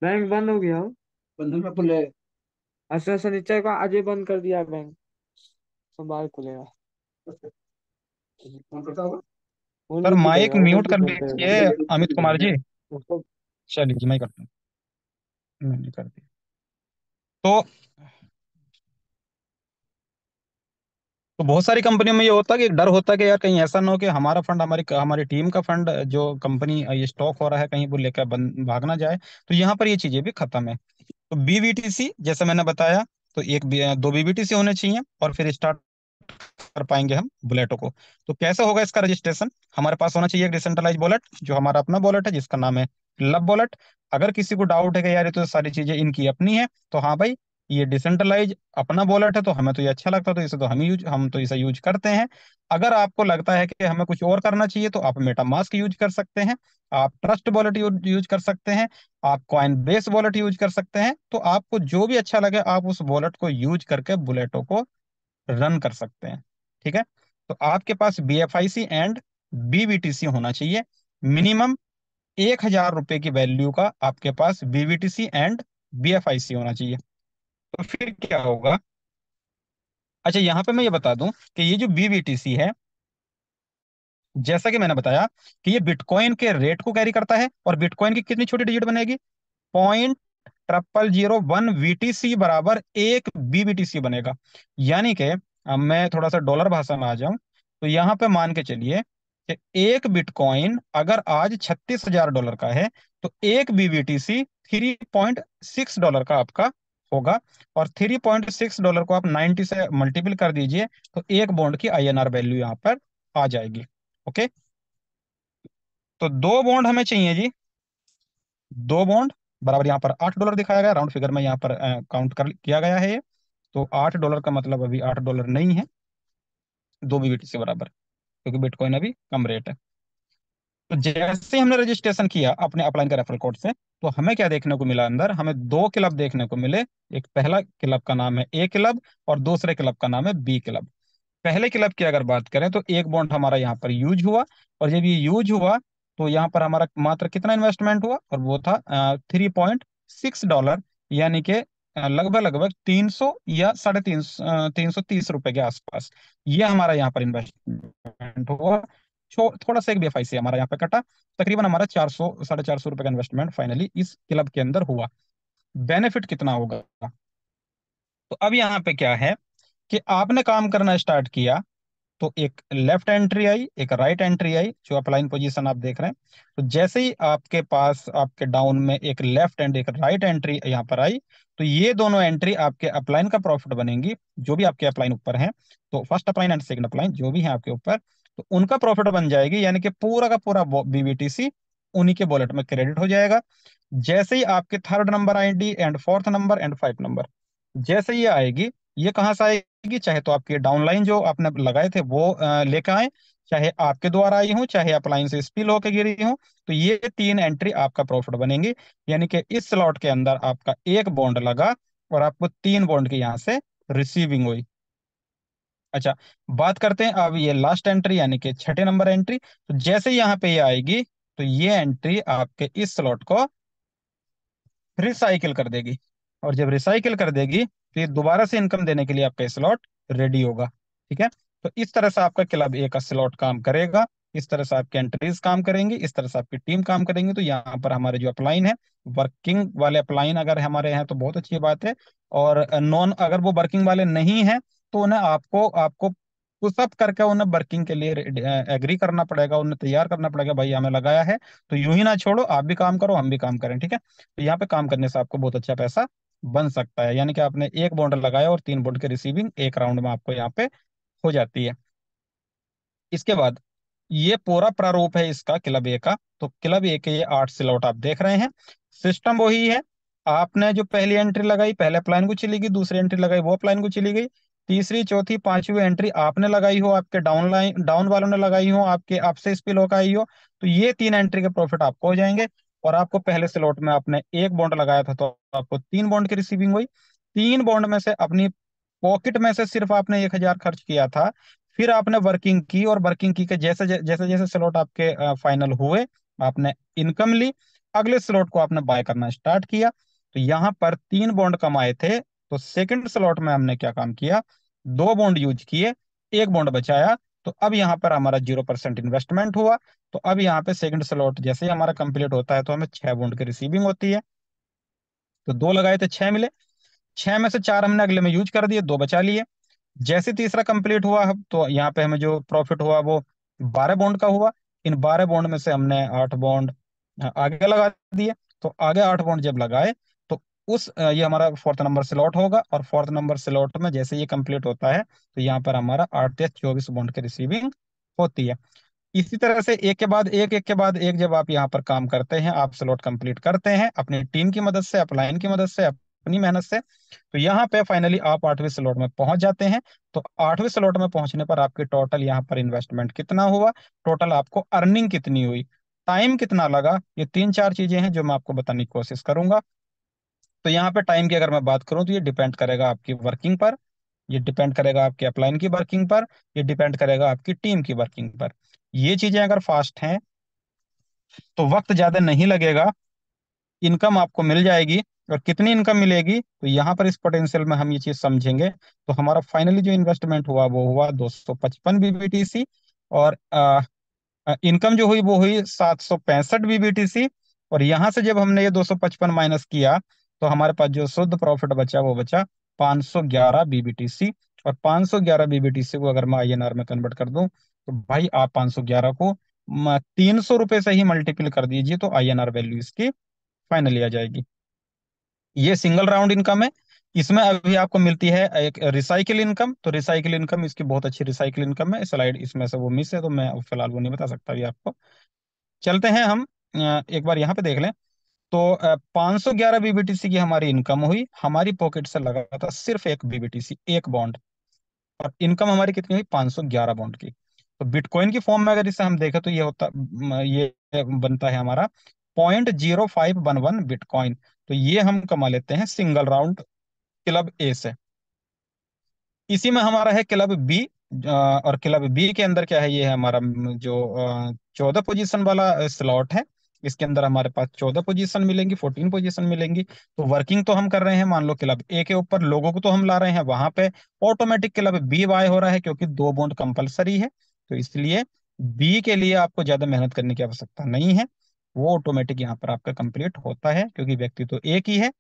[SPEAKER 1] बैंक बंद हो गया बंधन में खुले अच्छा अच्छा निश्चय का अजय बंद कर दिया बैंक सोमवार खुलेगा फोन सर माइक म्यूट कर लीजिए अमित कुमार जी चलिए मैं करता हूँ मैंने हम्म, कर दिया तो तो बहुत सारी कंपनियों में ये होता है कि एक डर होता है कि यार कहीं ऐसा ना हो कि हमारा फंड हमारी हमारी टीम का फंड जो कंपनी ये स्टॉक हो रहा है कहीं वो लेकर भाग ना जाए तो यहाँ पर ये चीजें भी खत्म है तो बीबीटीसी जैसे मैंने बताया तो एक दो बीबीटीसी होने चाहिए और फिर स्टार्ट कर पाएंगे हम बुलेटों को तो कैसे होगा इसका रजिस्ट्रेशन हमारे पास होना चाहिए एक डिसेंट्रलाइज बुलेट जो हमारा अपना बुलेट है जिसका नाम है लव बुलेट अगर किसी को डाउट है कि यार ये तो सारी चीजें इनकी अपनी है तो हाँ भाई ये डिसेंट्रलाइज अपना बुलेट है तो हमें तो ये अच्छा लगता है तो इसे तो हम यूज हम तो इसे यूज करते हैं अगर आपको लगता है कि हमें कुछ और करना चाहिए तो आप मेटा मास्क यूज कर सकते हैं आप ट्रस्ट वॉलेट यूज कर सकते हैं आप कॉइन बेस वॉलेट यूज कर सकते हैं तो आपको जो भी अच्छा लगे आप उस वॉलेट को यूज करके बुलेटों को रन कर सकते हैं ठीक है तो आपके पास B F I C and BVTC होना चाहिए मिनिमम एक हजार रुपए की वैल्यू का आपके पास बीवीटीसी एंड बीएफआईसी होना चाहिए तो फिर क्या होगा अच्छा यहाँ पे मैं ये बता दूं कि ये जो बीवीटीसी है जैसा कि मैंने बताया कि ये बिटकॉइन के रेट को कैरी करता है और बिटकॉइन की कितनी छोटी डिजिट बनेगी point triple zero one VTC बराबर एक बीबीटीसी बनेगा यानी कि मैं थोड़ा सा डॉलर भाषा में आ जाऊं तो यहाँ पे मान के चलिए कि एक बिटकॉइन अगर आज छत्तीस हजार डॉलर का है तो एक BBTC three point six dollar का आपका होगा और थ्री पॉइंट सिक्स डॉलर को आप नाइनटी से मल्टीपल कर दीजिए तो एक बॉन्ड की आर वैल्यू यहाँ पर आ जाएगी ओके तो दो बॉन्ड हमें चाहिए जी दो बॉन्ड बराबर यहाँ पर आठ डॉलर दिखाया गया राउंड फिगर में यहाँ पर काउंट कर किया गया है ये तो आठ डॉलर का मतलब अभी आठ डॉलर नहीं है दो बी से बराबर क्योंकि बिटकॉइन अभी कम रेट है तो जैसे हमने रजिस्ट्रेशन किया अपने अपलाइन के रेफरल कोड से तो हमें क्या देखने को मिला अंदर हमें दो क्लब देखने को मिले एक पहला क्लब का नाम है ए क्लब और दूसरे क्लब का नाम है बी क्लब पहले क्लब की अगर बात करें तो एक बॉन्ड हमारा यहाँ पर यूज हुआ और जब ये यूज हुआ तो यहाँ पर हमारा मात्र कितना इन्वेस्टमेंट हुआ और वो था थ्री पॉइंट सिक्स डॉलर यानी के लगभग लगभग तीन सौ या साढ़े तीन तीन सौ तीस रुपए के आसपास ये हमारा यहाँ पर इन्वेस्टमेंट हुआ थोड़ा सा एक बेफाई से हमारा यहाँ पे कटा तकरीबन हमारा चार सौ साढ़े चार सौ रुपए का इन्वेस्टमेंट फाइनली इस क्लब के अंदर हुआ बेनिफिट कितना होगा तो अब यहाँ पे क्या है कि आपने काम करना स्टार्ट किया तो एक लेफ्ट एंट्री आई एक राइट एंट्री आई जो अपलाइन पोजीशन आप देख रहे हैं तो जैसे ही आपके पास आपके डाउन में एक लेफ्ट एंड एक राइट एंट्री यहाँ पर आई तो ये दोनों एंट्री आपके अपलाइन का प्रॉफिट बनेंगी जो भी आपके अपलाइन ऊपर है तो first upline and second upline जो भी है आपके ऊपर तो उनका प्रॉफिट बन जाएगी यानी कि पूरा का पूरा बीबीटीसी उन्हीं के वॉलेट में क्रेडिट हो जाएगा जैसे ही आपके थर्ड नंबर आई and fourth number and five number जैसे ये आएगी ये कहाँ से आएगी चाहे तो आपके डाउनलाइन जो आपने लगाए थे वो लेकर आए चाहे आपके द्वारा आई हो चाहे अपलाइन से स्पिल होकर गिरी हो तो ये तीन एंट्री आपका प्रॉफिट बनेंगी यानी कि इस स्लॉट के अंदर आपका एक बॉन्ड लगा और आपको तीन बॉन्ड की यहाँ से रिसीविंग हुई अच्छा बात करते हैं अब ये लास्ट एंट्री यानी कि छठे नंबर एंट्री तो जैसे यहाँ पे ये आएगी तो ये एंट्री आपके इस स्लॉट को रिसाइकिल कर देगी और जब रिसाइकिल कर देगी तो ये दोबारा से इनकम देने के लिए आपका स्लॉट रेडी होगा ठीक है तो इस तरह से आपका क्लब ए का स्लॉट काम करेगा इस तरह से आपके एंट्रीज काम करेंगे इस तरह से आपकी टीम काम करेंगे तो यहाँ पर हमारे जो अपलाइन है वर्किंग वाले अपलाइन अगर हमारे हैं तो बहुत अच्छी बात है और नॉन अगर वो वर्किंग वाले नहीं है तो उन्हें आपको आपको सब करके उन्हें वर्किंग के लिए एग्री करना पड़ेगा उन्हें तैयार करना पड़ेगा भाई हमें लगाया है तो यूं ही ना छोड़ो आप भी काम करो हम भी काम करें ठीक है तो यहाँ पे काम करने से आपको बहुत अच्छा पैसा बन सकता है यानी कि आपने एक बॉन्ड लगाया और तीन बॉन्ड की रिसीविंग एक राउंड में आपको यहाँ पे हो जाती है इसके बाद ये पूरा प्रारूप है इसका क्लब ए का तो क्लब ए के ये आठ सिलोट आप देख रहे हैं सिस्टम वही है आपने जो पहली एंट्री लगाई पहले प्लाइन को चली गई दूसरी एंट्री लगाई वो प्लाइन को चली गई तीसरी चौथी पांचवी एंट्री आपने लगाई हो आपके डाउन लाइन डाउन वालों ने लगाई हो आपके आपसे स्पिल होकर आई हो तो ये तीन एंट्री के प्रॉफिट आपको हो जाएंगे और आपको पहले स्लॉट में आपने एक बॉन्ड लगाया था तो आपको तीन बॉन्ड की रिसीविंग हुई तीन बॉन्ड में से अपनी पॉकेट में से सिर्फ आपने एक हजार खर्च किया था फिर आपने वर्किंग की और वर्किंग की के जैसे जैसे जैसे स्लॉट आपके फाइनल हुए आपने इनकम ली अगले स्लॉट को आपने बाय करना स्टार्ट किया तो यहाँ पर तीन बॉन्ड कमाए थे तो सेकंड स्लॉट में हमने क्या काम किया दो बॉन्ड यूज किए एक बॉन्ड बचाया तो अब यहाँ पर हमारा जीरो परसेंट इन्वेस्टमेंट हुआ तो अब यहाँ पे सेकंड स्लॉट जैसे ही हमारा कंप्लीट होता है तो हमें छह बॉन्ड की रिसीविंग होती है तो दो लगाए थे तो छह मिले छह में से चार हमने अगले में यूज कर दिए दो बचा लिए जैसे तीसरा कंप्लीट हुआ तो यहाँ पे हमें जो प्रॉफिट हुआ वो बारह बॉन्ड का हुआ इन बारह बॉन्ड में से हमने आठ बॉन्ड आगे लगा दिए तो आगे आठ बॉन्ड जब लगाए उस ये हमारा फोर्थ नंबर स्लॉट होगा और फोर्थ नंबर स्लॉट में जैसे ये कंप्लीट होता है तो यहाँ पर हमारा आठ चौबीस बॉन्ड की रिसीविंग होती है इसी तरह से एक के बाद एक एक के बाद एक जब आप यहाँ पर काम करते हैं आप स्लॉट कंप्लीट करते हैं अपनी टीम की मदद से अपलाइन की मदद से अपनी मेहनत से तो यहाँ पे फाइनली आप आठवीं स्लॉट में पहुंच जाते हैं तो आठवीं स्लॉट में पहुंचने पर आपकी टोटल यहाँ पर इन्वेस्टमेंट कितना हुआ टोटल आपको अर्निंग कितनी हुई टाइम कितना लगा ये तीन चार चीजें हैं जो मैं आपको बताने की कोशिश करूंगा तो यहाँ पे टाइम की अगर मैं बात करूँ तो ये डिपेंड करेगा आपकी वर्किंग पर ये डिपेंड करेगा आपके अपलाइन की वर्किंग पर ये डिपेंड करेगा आपकी टीम की वर्किंग पर ये चीजें अगर फास्ट हैं तो वक्त ज्यादा नहीं लगेगा इनकम आपको मिल जाएगी और कितनी इनकम मिलेगी तो यहाँ पर इस पोटेंशियल में हम ये चीज समझेंगे तो हमारा फाइनली जो इन्वेस्टमेंट हुआ वो हुआ 255 बीबीटीसी और आ, इनकम जो हुई वो हुई सात बीबीटीसी और यहाँ से जब हमने ये 255 माइनस किया तो हमारे पास जो शुद्ध प्रॉफिट बचा वो बचा 511 बीबीटीसी और 511 बीबीटीसी को अगर मैं आईएनआर में कन्वर्ट कर दूं तो भाई आप 511 को तीन सौ रुपए से ही मल्टीपल कर दीजिए तो आर वैल्यू इसकी फाइनली आ जाएगी ये सिंगल राउंड इनकम है इसमें अभी आपको मिलती है एक रिसाइकिल इनकम तो रिसाइकिल इनकम इसकी बहुत अच्छी रिसाइकिल इनकम है स्लाइड इसमें से वो मिस है तो मैं फिलहाल वो नहीं बता सकता अभी आपको चलते हैं हम एक बार यहाँ पे देख लें तो पांच सौ ग्यारह बीबीटीसी की हमारी इनकम हुई हमारी पॉकेट से लगा था सिर्फ एक बीबीटीसी एक बॉन्ड और इनकम हमारी कितनी हुई पांच सौ ग्यारह बॉन्ड की तो बिटकॉइन की फॉर्म में अगर इसे हम देखें तो ये होता ये बनता है हमारा point zero five one one bitcoin तो ये हम कमा लेते हैं सिंगल राउंड क्लब ए से इसी में हमारा है क्लब बी और क्लब बी के अंदर क्या है ये है हमारा जो चौदह पोजिशन वाला स्लॉट है इसके अंदर हमारे पास चौदह पोजीशन मिलेंगी फोर्टीन पोजीशन मिलेंगी तो वर्किंग तो हम कर रहे हैं मान लो क्लब ए के ऊपर लोगों को तो हम ला रहे हैं वहां पे ऑटोमेटिक क्लब बी बाय हो रहा है क्योंकि दो बॉन्ड कंपलसरी है तो इसलिए बी के लिए आपको ज्यादा मेहनत करने की आवश्यकता नहीं है वो ऑटोमेटिक यहाँ पर आपका कंप्लीट होता है क्योंकि व्यक्ति तो एक ही है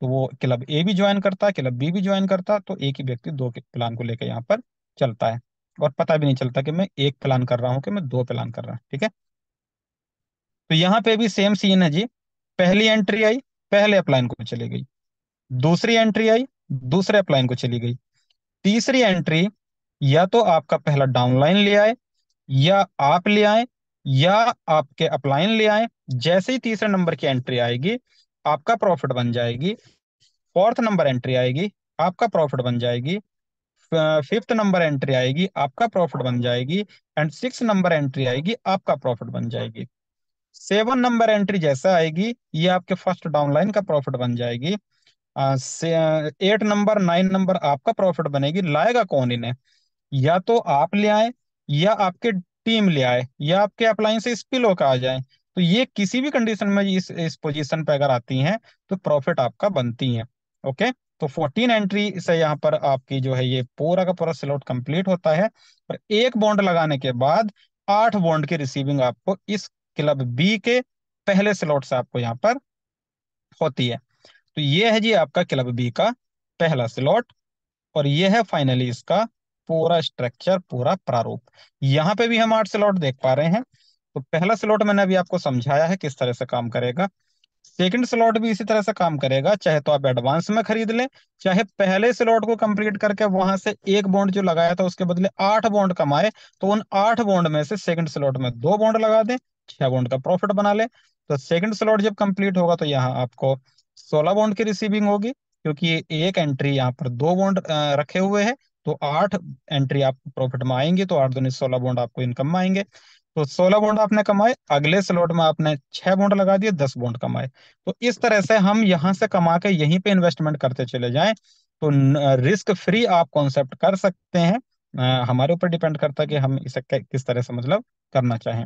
[SPEAKER 1] तो वो क्लब ए भी ज्वाइन करता है क्लब बी भी ज्वाइन करता तो एक ही व्यक्ति दो के प्लान को लेकर यहाँ पर चलता है और पता भी नहीं चलता कि मैं एक प्लान कर रहा हूँ कि मैं दो प्लान कर रहा हूँ ठीक है तो यहाँ पे भी सेम सीन है जी पहली एंट्री आई पहले अपलाइन को चली गई दूसरी एंट्री आई दूसरे अपलाइन को चली गई तीसरी एंट्री या तो आपका पहला डाउनलाइन ले आए या आप ले आए या आपके अपलाइन ले आए जैसे ही तीसरे नंबर की एंट्री आएगी आपका प्रॉफिट बन जाएगी फोर्थ नंबर एंट्री आएगी आपका प्रॉफिट बन जाएगी फिफ्थ नंबर एंट्री आएगी आपका प्रॉफिट बन जाएगी एंड सिक्स नंबर एंट्री आएगी आपका प्रॉफिट बन जाएगी सेवन नंबर एंट्री जैसे आएगी ये आपके फर्स्ट डाउनलाइन का प्रॉफिट बन जाएगी एट नंबर नाइन नंबर आपका प्रॉफिट बनेगी लाएगा कौन इन्हें या तो आप ले आए या आपके टीम ले आए या आपके अपलाइन से स्पिल होकर आ जाए तो ये किसी भी कंडीशन में इस इस पोजीशन पे अगर आती हैं तो प्रॉफिट आपका बनती है ओके तो 14 एंट्री से यहाँ पर आपकी जो है ये पूरा का पूरा स्लॉट कंप्लीट होता है और एक बॉन्ड लगाने के बाद आठ बॉन्ड की रिसीविंग आपको इस क्लब बी के पहले स्लॉट से आपको यहाँ पर होती है तो ये है जी आपका क्लब बी का पहला स्लॉट और ये है फाइनली इसका पूरा स्ट्रक्चर पूरा प्रारूप यहाँ पे भी हम आठ स्लॉट देख पा रहे हैं तो पहला स्लॉट मैंने अभी आपको समझाया है किस तरह से काम करेगा सेकंड स्लॉट भी इसी तरह से काम करेगा चाहे तो आप एडवांस में खरीद लें चाहे पहले स्लॉट को कंप्लीट करके वहां से एक बॉन्ड जो लगाया था उसके बदले आठ बॉन्ड कमाए तो उन आठ बॉन्ड में से सेकंड स्लॉट में दो बॉन्ड लगा दें छह बॉन्ड का प्रॉफिट बना ले तो सेकंड स्लॉट जब कंप्लीट होगा तो यहाँ आपको सोलह बॉन्ड की रिसीविंग होगी क्योंकि एक एंट्री यहाँ पर दो बॉन्ड रखे हुए है तो आठ एंट्री आप प्रॉफिट में आएंगे तो आठ दोनों सोलह बॉन्ड आपको इनकम में आएंगे तो सोलह बॉन्ड आपने कमाए अगले स्लॉट में आपने छह बॉन्ड लगा दिए दस बॉन्ड कमाए तो इस तरह से हम यहाँ से कमा के यहीं पे इन्वेस्टमेंट करते चले जाए तो रिस्क फ्री आप कॉन्सेप्ट कर सकते हैं हमारे ऊपर डिपेंड करता है कि हम इसे किस तरह से मतलब करना चाहें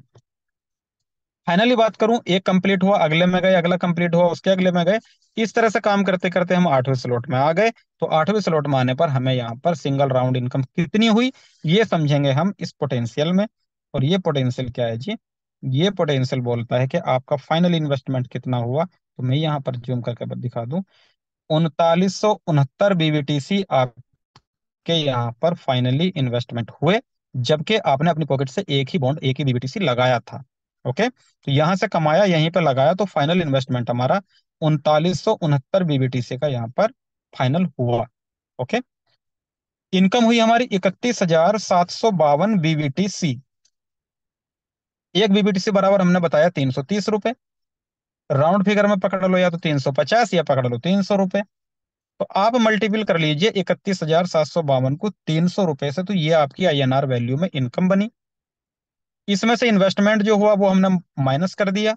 [SPEAKER 1] फाइनली बात करूं एक कंप्लीट हुआ अगले में गए अगला कंप्लीट हुआ उसके अगले में गए इस तरह से काम करते करते हम आठवें स्लॉट में आ गए तो आठवें स्लॉट में आने पर हमें यहाँ पर सिंगल राउंड इनकम कितनी हुई ये समझेंगे हम इस पोटेंशियल में और ये पोटेंशियल क्या है जी ये पोटेंशियल बोलता है कि आपका फाइनल इन्वेस्टमेंट कितना हुआ तो मैं यहाँ पर जूम करके दिखा दू उनतालीस सौ उनहत्तर बीबीटीसी आपके यहाँ पर फाइनली इन्वेस्टमेंट हुए जबकि आपने अपनी पॉकेट से एक ही बॉन्ड एक ही बीबीटीसी लगाया था ओके तो यहां से कमाया यहीं पर लगाया तो फाइनल इन्वेस्टमेंट हमारा उनतालीस सौ उनहत्तर बीबीटीसी का यहाँ पर फाइनल हुआ ओके इनकम हुई हमारी इकतीस हजार सात सौ बावन बीबीटीसी एक बीबीटीसी बराबर हमने बताया तीन सौ तीस रुपए राउंड फिगर में पकड़ लो या तो तीन सौ पचास या पकड़ लो तीन सौ रुपए तो आप मल्टीपल कर लीजिए इकतीस हजार सात सौ बावन को तीन सौ रुपए से तो ये आपकी आईएनआर वैल्यू में इनकम बनी इसमें से इन्वेस्टमेंट जो हुआ वो हमने माइनस कर दिया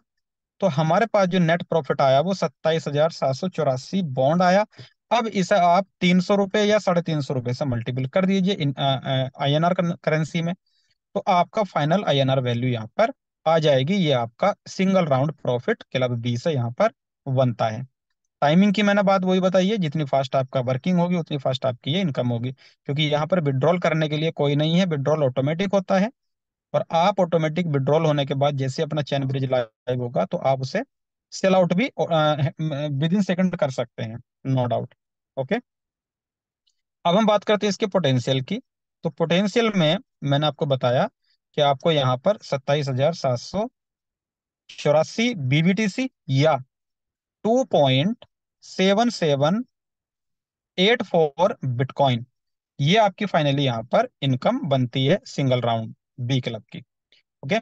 [SPEAKER 1] तो हमारे पास जो नेट प्रॉफिट आया वो सत्ताईस हजार सात सौ चौरासी बॉन्ड आया अब इसे आप तीन सौ रुपए या साढ़े तीन सौ रुपए से मल्टीपल कर दीजिए आई एन आर करेंसी में तो आपका final I N R value यहाँ पर आ जाएगी ये आपका single round profit club B से यहाँ पर बनता है टाइमिंग की मैंने बात वही बताई है जितनी फास्ट आपका वर्किंग होगी उतनी फास्ट आपकी ये इनकम होगी क्योंकि यहाँ पर विड्रॉल करने के लिए कोई नहीं है विड्रॉल ऑटोमेटिक होता है और आप ऑटोमेटिक विड्रॉल होने के बाद जैसे अपना चैन ब्रिज लाइव होगा तो आप उसे सेल आउट भी विद इन सेकंड कर सकते हैं नो डाउट ओके अब हम बात करते हैं इसके पोटेंशियल की तो पोटेंशियल में मैंने आपको बताया कि आपको यहाँ पर सत्ताईस हजार सात सौ चौरासी बीबीटीसी या two point seven seven eight four bitcoin ये आपकी फाइनली यहाँ पर इनकम बनती है सिंगल राउंड बी क्लब की ओके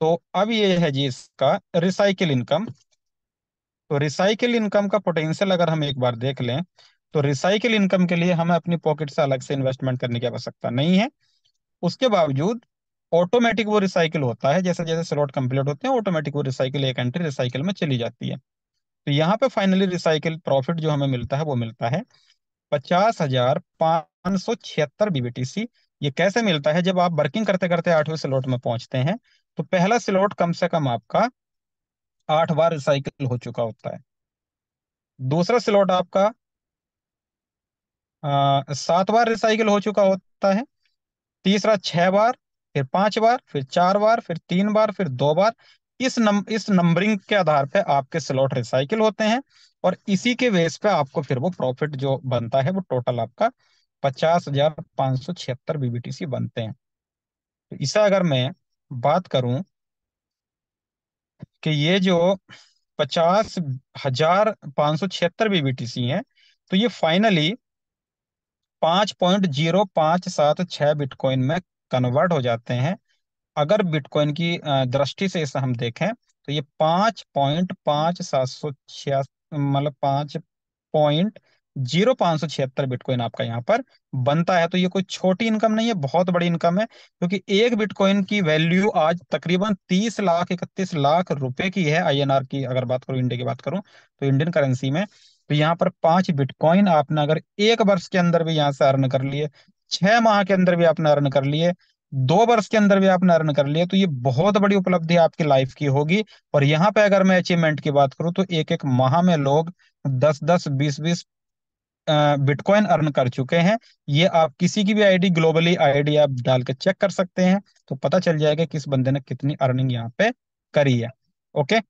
[SPEAKER 1] तो अब ये है जी इसका रिसाइकिल इनकम तो रिसाइकिल इनकम का पोटेंशियल अगर हम एक बार देख लें तो रिसाइकिल इनकम के लिए हमें अपनी पॉकेट से अलग से इन्वेस्टमेंट करने की आवश्यकता नहीं है उसके बावजूद ऑटोमेटिक वो रिसाइकिल होता है जैसे जैसे स्लॉट कंप्लीट होते हैं ऑटोमेटिक वो रिसाइकिल एक एंट्री रिसाइकिल में चली जाती है तो यहाँ पे फाइनली रिसाइकिल प्रॉफिट जो हमें मिलता है वो मिलता है पचास हजार पांच सौ छिहत्तर बीबीटीसी ये कैसे मिलता है जब आप वर्किंग करते करते आठवें स्लॉट में पहुंचते हैं तो पहला स्लॉट कम से कम आपका आठ बार रिसाइकिल हो चुका होता है दूसरा स्लॉट आपका सात बार रिसाइकिल हो चुका होता है तीसरा छह बार फिर पांच बार फिर चार बार फिर तीन बार फिर दो बार इस नम इस नंबरिंग के आधार पर आपके स्लॉट रिसाइकिल होते हैं और इसी के बेस पे आपको फिर वो प्रॉफिट जो बनता है वो टोटल आपका पचास हजार पाँच सौ छिहत्तर बीबीटीसी बनते हैं तो इसे अगर मैं बात करूं कि ये जो पचास हजार पाँच सौ छिहत्तर बीबीटीसी है तो ये फाइनली पाँच पॉइंट जीरो पाँच सात छः बिटकॉइन में कन्वर्ट हो जाते हैं अगर बिटकॉइन की दृष्टि से इसे हम देखें तो ये पाँच पॉइंट पाँच सात सौ छिया मतलब पाँच पॉइंट जीरो पांच सौ छिहत्तर बिटकॉइन आपका यहाँ पर बनता है तो ये कोई छोटी इनकम नहीं है बहुत बड़ी इनकम है क्योंकि एक बिटकॉइन की वैल्यू आज तकरीबन तीस लाख इकतीस लाख रुपए की है आईएनआर की अगर बात करूं इंडिया की बात करूं तो इंडियन करेंसी में तो यहाँ पर पांच बिटकॉइन आपने अगर एक वर्ष के अंदर भी यहाँ से अर्न कर लिए छह माह के अंदर भी आपने अर्न कर लिए दो वर्ष के अंदर भी आपने अर्न कर लिया तो ये बहुत बड़ी उपलब्धि आपकी लाइफ की होगी और यहाँ पे अगर मैं अचीवमेंट की बात करूँ तो एक एक माह में लोग दस दस बीस बीस बिटकॉइन अर्न कर चुके हैं ये आप किसी की भी आईडी ग्लोबली आईडी आप डाल के चेक कर सकते हैं तो पता चल जाएगा किस बंदे ने कितनी अर्निंग यहाँ पे करी है ओके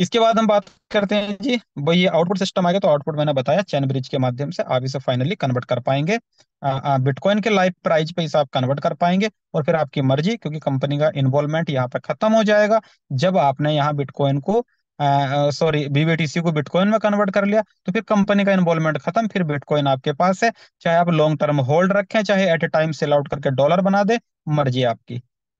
[SPEAKER 1] इसके बाद हम बात करते हैं जी भाई ये आउटपुट सिस्टम आएगा तो आउटपुट मैंने बताया चैन ब्रिज के माध्यम से आप इसे फाइनली कन्वर्ट कर पाएंगे बिटकॉइन के लाइव प्राइस पे इसे आप कन्वर्ट कर पाएंगे और फिर आपकी मर्जी क्योंकि कंपनी का इन्वॉल्वमेंट यहाँ पे खत्म हो जाएगा जब आपने यहाँ बिटकॉइन को सॉरी बीबीटीसी को बिटकॉइन में कन्वर्ट कर लिया तो फिर कंपनी का इन्वॉल्वमेंट खत्म फिर बिटकॉइन आपके पास है चाहे आप लॉन्ग टर्म होल्ड रखें चाहे at a time sell out करके डॉलर बना दे मर्जी आपकी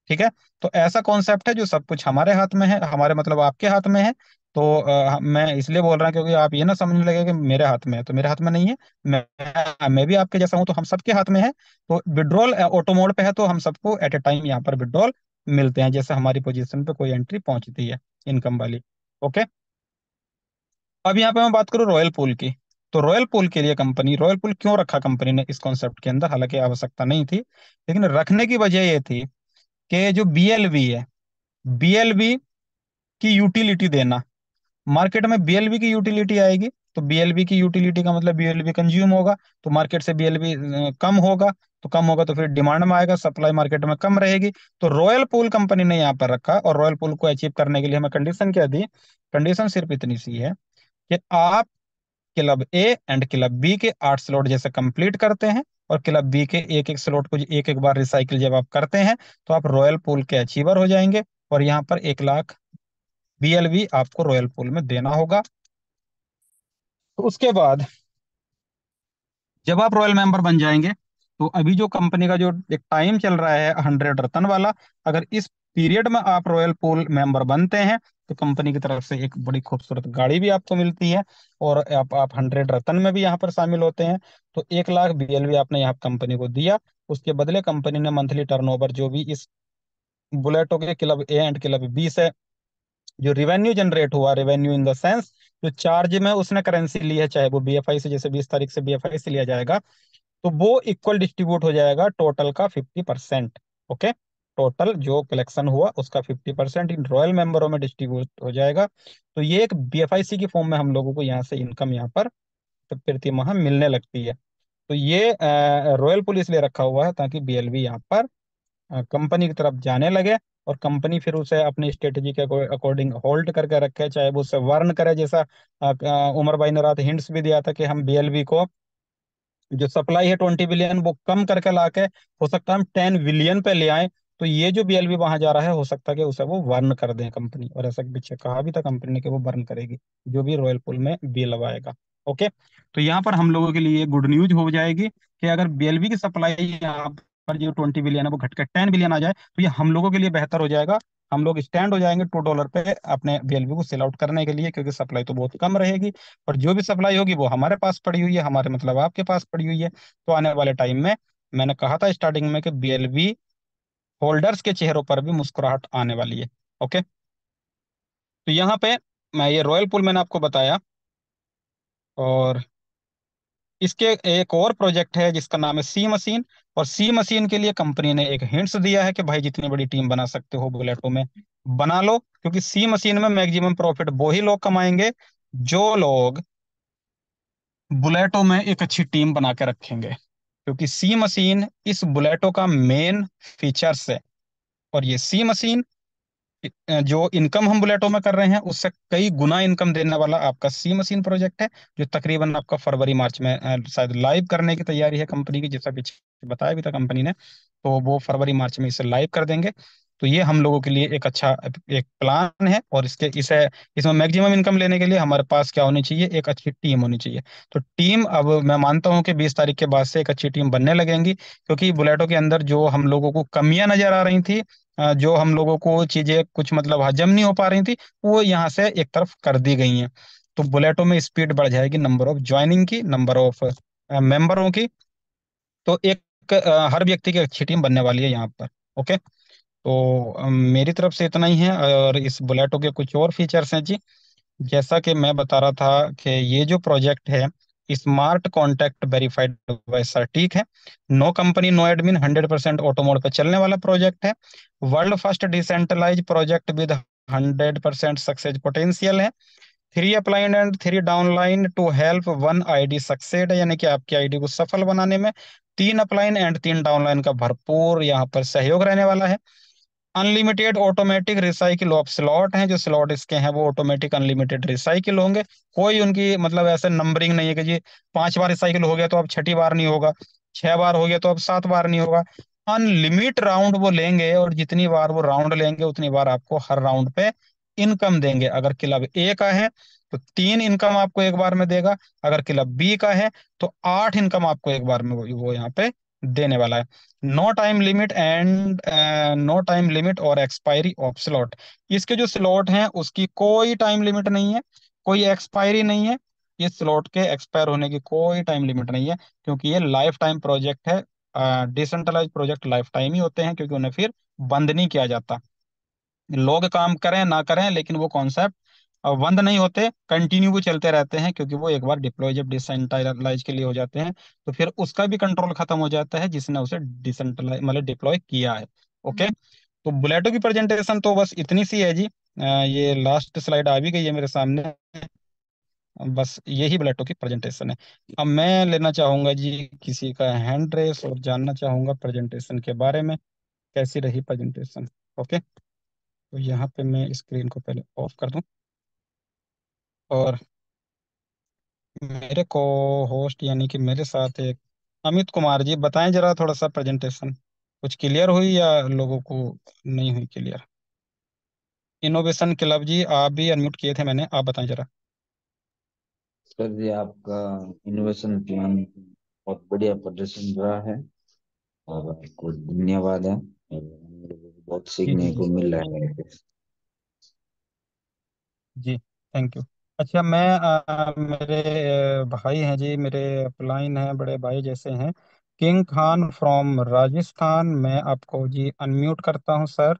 [SPEAKER 1] ठीक है तो ऐसा कॉन्सेप्ट है जो सब कुछ हमारे हाथ में है हमारे मतलब आपके हाथ में है तो आ, मैं इसलिए बोल रहा हूँ क्योंकि आप ये ना समझने लगे कि मेरे हाथ में है तो मेरे हाथ में नहीं है मैं मैं भी आपके जैसा हूँ तो हम सबके हाथ में है तो विड्रॉल ऑटो मोड पे है तो हम सबको एट ए टाइम यहाँ पर विड्रॉल मिलते हैं जैसे हमारी पोजिशन पे कोई एंट्री पहुंचती है इनकम वाली ओके अब यहाँ पे मैं बात करूँ रॉयल पुल की तो रॉयल पुल के लिए कंपनी रॉयल पुल क्यों रखा कंपनी ने इस कॉन्सेप्ट के अंदर हालांकि आवश्यकता नहीं थी लेकिन रखने की वजह यह थी कि जो बीएलवी है बीएलवी की यूटिलिटी देना मार्केट में बीएलबी की यूटिलिटी आएगी तो बीएलबी की यूटिलिटी का मतलब बीएलबी कंज्यूम होगा तो मार्केट से बीएलबी कम होगा तो कम होगा तो फिर डिमांड में आएगा सप्लाई मार्केट में कम रहेगी तो रॉयल पूल कंपनी ने यहाँ पर रखा और रॉयल पूल को अचीव करने के लिए हमें कंडीशन क्या दी कंडीशन सिर्फ इतनी सी है कि आप club A and club B के आठ स्लॉट जैसे कंप्लीट करते हैं और क्लब बी के एक एक स्लॉट को एक एक बार रिसाइकिल जब आप करते हैं तो आप रॉयल पूल के अचीवर हो जाएंगे और यहाँ पर एक लाख बी आपको रॉयल पूल में देना होगा उसके बाद जब आप रॉयल मेंबर बन जाएंगे तो अभी जो कंपनी का जो एक टाइम चल रहा है हंड्रेड रतन वाला अगर इस पीरियड में आप रॉयल पोल मेंबर बनते हैं तो कंपनी की तरफ से एक बड़ी खूबसूरत गाड़ी भी आपको मिलती है और आप आप हंड्रेड रतन में भी यहाँ पर शामिल होते हैं तो एक लाख बीएलवी आपने यहाँ कंपनी को दिया उसके बदले कंपनी ने मंथली टर्नओवर जो भी इस बुलेटो के club A and club B से जो रिवेन्यू जनरेट हुआ रेवेन्यू इन द सेंस जो चार्ज में उसने करेंसी ली है चाहे वो बी से जैसे बीस तारीख से बी से लिया जाएगा तो वो इक्वल डिस्ट्रीब्यूट हो जाएगा टोटल का फिफ्टी परसेंट ओके टोटल जो कलेक्शन हुआ उसका फिफ्टी परसेंट इन रॉयल मेंबरों में डिस्ट्रीब्यूट हो जाएगा तो ये एक बीएफआईसी की फॉर्म में हम लोगों को यहाँ से इनकम यहाँ पर प्रति माह मिलने लगती है तो ये रॉयल पुलिस ले रखा हुआ है ताकि बी यहाँ पर कंपनी की तरफ जाने लगे और कंपनी फिर उसे अपनी स्ट्रेटजी के अकॉर्डिंग होल्ड करके रखे चाहे वो उससे वर्न करे जैसा उमर भाई ने रात हिंट्स भी दिया था कि हम बीएलबी को जो सप्लाई है ट्वेंटी बिलियन वो कम करके ला के हो सकता है हम टेन बिलियन पे ले आए तो ये जो बीएलबी वहां जा रहा है हो सकता है कि उसे वो वर्न कर दें कंपनी और ऐसा पीछे कहा भी था कंपनी ने कि वो वर्न करेगी जो भी रॉयल पुल में बी लगाएगा ओके तो यहाँ पर हम लोगों के लिए गुड न्यूज हो जाएगी कि अगर बीएलबी की सप्लाई यहाँ पर जो ट्वेंटी बिलियन है वो घटकर टेन बिलियन आ जाए तो ये हम लोगों के लिए बेहतर हो जाएगा हम लोग स्टैंड हो जाएंगे टू डॉलर पे अपने बीएलबी को सेल आउट करने के लिए क्योंकि सप्लाई तो बहुत कम रहेगी और जो भी सप्लाई होगी वो हमारे पास पड़ी हुई है हमारे मतलब आपके पास पड़ी हुई है तो आने वाले टाइम में मैंने कहा था स्टार्टिंग में कि बीएलबी होल्डर्स के चेहरों पर भी मुस्कुराहट आने वाली है ओके तो यहाँ पे मैं ये रॉयल पुल मैंने आपको बताया और इसके एक और प्रोजेक्ट है जिसका नाम है सी मशीन और सी मशीन के लिए कंपनी ने एक हिंट्स दिया है कि भाई जितनी बड़ी टीम बना सकते हो बुलेटो में बना लो क्योंकि सी मशीन में मैक्सिमम प्रॉफिट वो ही लोग कमाएंगे जो लोग बुलेटो में एक अच्छी टीम बना के रखेंगे क्योंकि सी मशीन इस बुलेटो का मेन फीचर्स है और ये सी मशीन जो इनकम हम बुलेटो में कर रहे हैं उससे कई गुना इनकम देने वाला आपका सी मशीन प्रोजेक्ट है जो तकरीबन आपका फरवरी मार्च में शायद लाइव करने की तैयारी है कंपनी की जैसा पीछे बताया भी था कंपनी ने तो वो फरवरी मार्च में इसे लाइव कर देंगे तो ये हम लोगों के लिए एक अच्छा एक प्लान है और इसके इसे इसमें मैक्सिमम इनकम लेने के लिए हमारे पास क्या होनी चाहिए एक अच्छी टीम होनी चाहिए तो टीम अब मैं मानता हूँ कि बीस तारीख के बाद से एक अच्छी टीम बनने लगेंगी क्योंकि बुलेटो के अंदर जो हम लोगों को कमियां नजर आ रही थी जो हम लोगों को चीजें कुछ मतलब हजम नहीं हो पा रही थी वो यहाँ से एक तरफ कर दी गई हैं तो बुलेटो में स्पीड बढ़ जाएगी नंबर ऑफ ज्वाइनिंग की नंबर ऑफ मेंबरों की तो एक हर व्यक्ति की अच्छी टीम बनने वाली है यहाँ पर ओके तो मेरी तरफ से इतना ही है और इस बुलेटो के कुछ और फीचर्स हैं जी जैसा कि मैं बता रहा था कि ये जो प्रोजेक्ट है स्मार्ट कॉन्टैक्ट वेरीफाइड वैसा ठीक है no company no admin hundred percent auto mode पर चलने वाला प्रोजेक्ट है world first decentralize project with hundred percent success potential है three upline and three downline to help one ID succeed यानी कि आपकी आईडी को सफल बनाने में तीन अपलाइन एंड तीन डाउनलाइन का भरपूर यहाँ पर सहयोग रहने वाला है unlimited automatic recycle of slot हैं जो स्लॉट इसके हैं वो ऑटोमेटिक अनलिमिटेड रिसाइकिल होंगे कोई उनकी मतलब ऐसे नंबरिंग नहीं है कि जी पांच बार रिसाइकिल हो गया तो अब छठी बार नहीं होगा छह बार हो गया तो अब सात बार नहीं होगा अनलिमिट राउंड वो लेंगे और जितनी बार वो राउंड लेंगे उतनी बार आपको हर राउंड पे इनकम देंगे अगर क्लब ए का है तो तीन इनकम आपको एक बार में देगा अगर क्लब बी का है तो आठ इनकम आपको एक बार में वो यहाँ पे देने वाला है no time limit and no time limit और एक्सपायरी ऑफ स्लॉट इसके जो स्लॉट हैं उसकी कोई टाइम लिमिट नहीं है कोई एक्सपायरी नहीं है इस स्लॉट के एक्सपायर होने की कोई टाइम लिमिट नहीं है क्योंकि ये लाइफ टाइम प्रोजेक्ट है डिसेंट्रलाइज प्रोजेक्ट लाइफ टाइम ही होते हैं क्योंकि उन्हें फिर बंद नहीं किया जाता लोग काम करें ना करें लेकिन वो कॉन्सेप्ट बंद नहीं होते कंटिन्यू वो चलते रहते हैं क्योंकि वो एक बार डिप्लॉय जब डिसेंट्रलाइज के लिए हो जाते हैं तो फिर उसका भी कंट्रोल खत्म हो जाता है जिसने उसे डिसेंट्रलाइज मतलब डिप्लॉय किया है ओके तो बुलेटो की प्रेजेंटेशन तो बस इतनी सी है जी ये लास्ट स्लाइड आ भी गई है मेरे सामने बस यही बुलेटो की प्रेजेंटेशन है अब मैं लेना चाहूंगा जी किसी का हैंड रेस और जानना चाहूंगा प्रेजेंटेशन के बारे में कैसी रही प्रेजेंटेशन ओके तो यहाँ पे मैं स्क्रीन को पहले ऑफ कर दूं और मेरे को होस्ट यानी कि मेरे साथ एक अमित कुमार जी बताएं जरा थोड़ा सा प्रेजेंटेशन कुछ क्लियर हुई या लोगों को नहीं हुई क्लियर इनोवेशन क्लब जी आप भी अनम्यूट किए थे मैंने आप बताएं जरा सर जी आपका इनोवेशन प्लान बहुत बढ़िया प्रदर्शन रहा है और आपको धन्यवाद है
[SPEAKER 3] बहुत सीखने को मिल रहा
[SPEAKER 1] है जी थैंक यू अच्छा मैं आ, मेरे भाई हैं जी मेरे अपलाइन हैं बड़े भाई जैसे हैं किंग खान फ्रॉम राजस्थान मैं आपको जी अनम्यूट करता हूं सर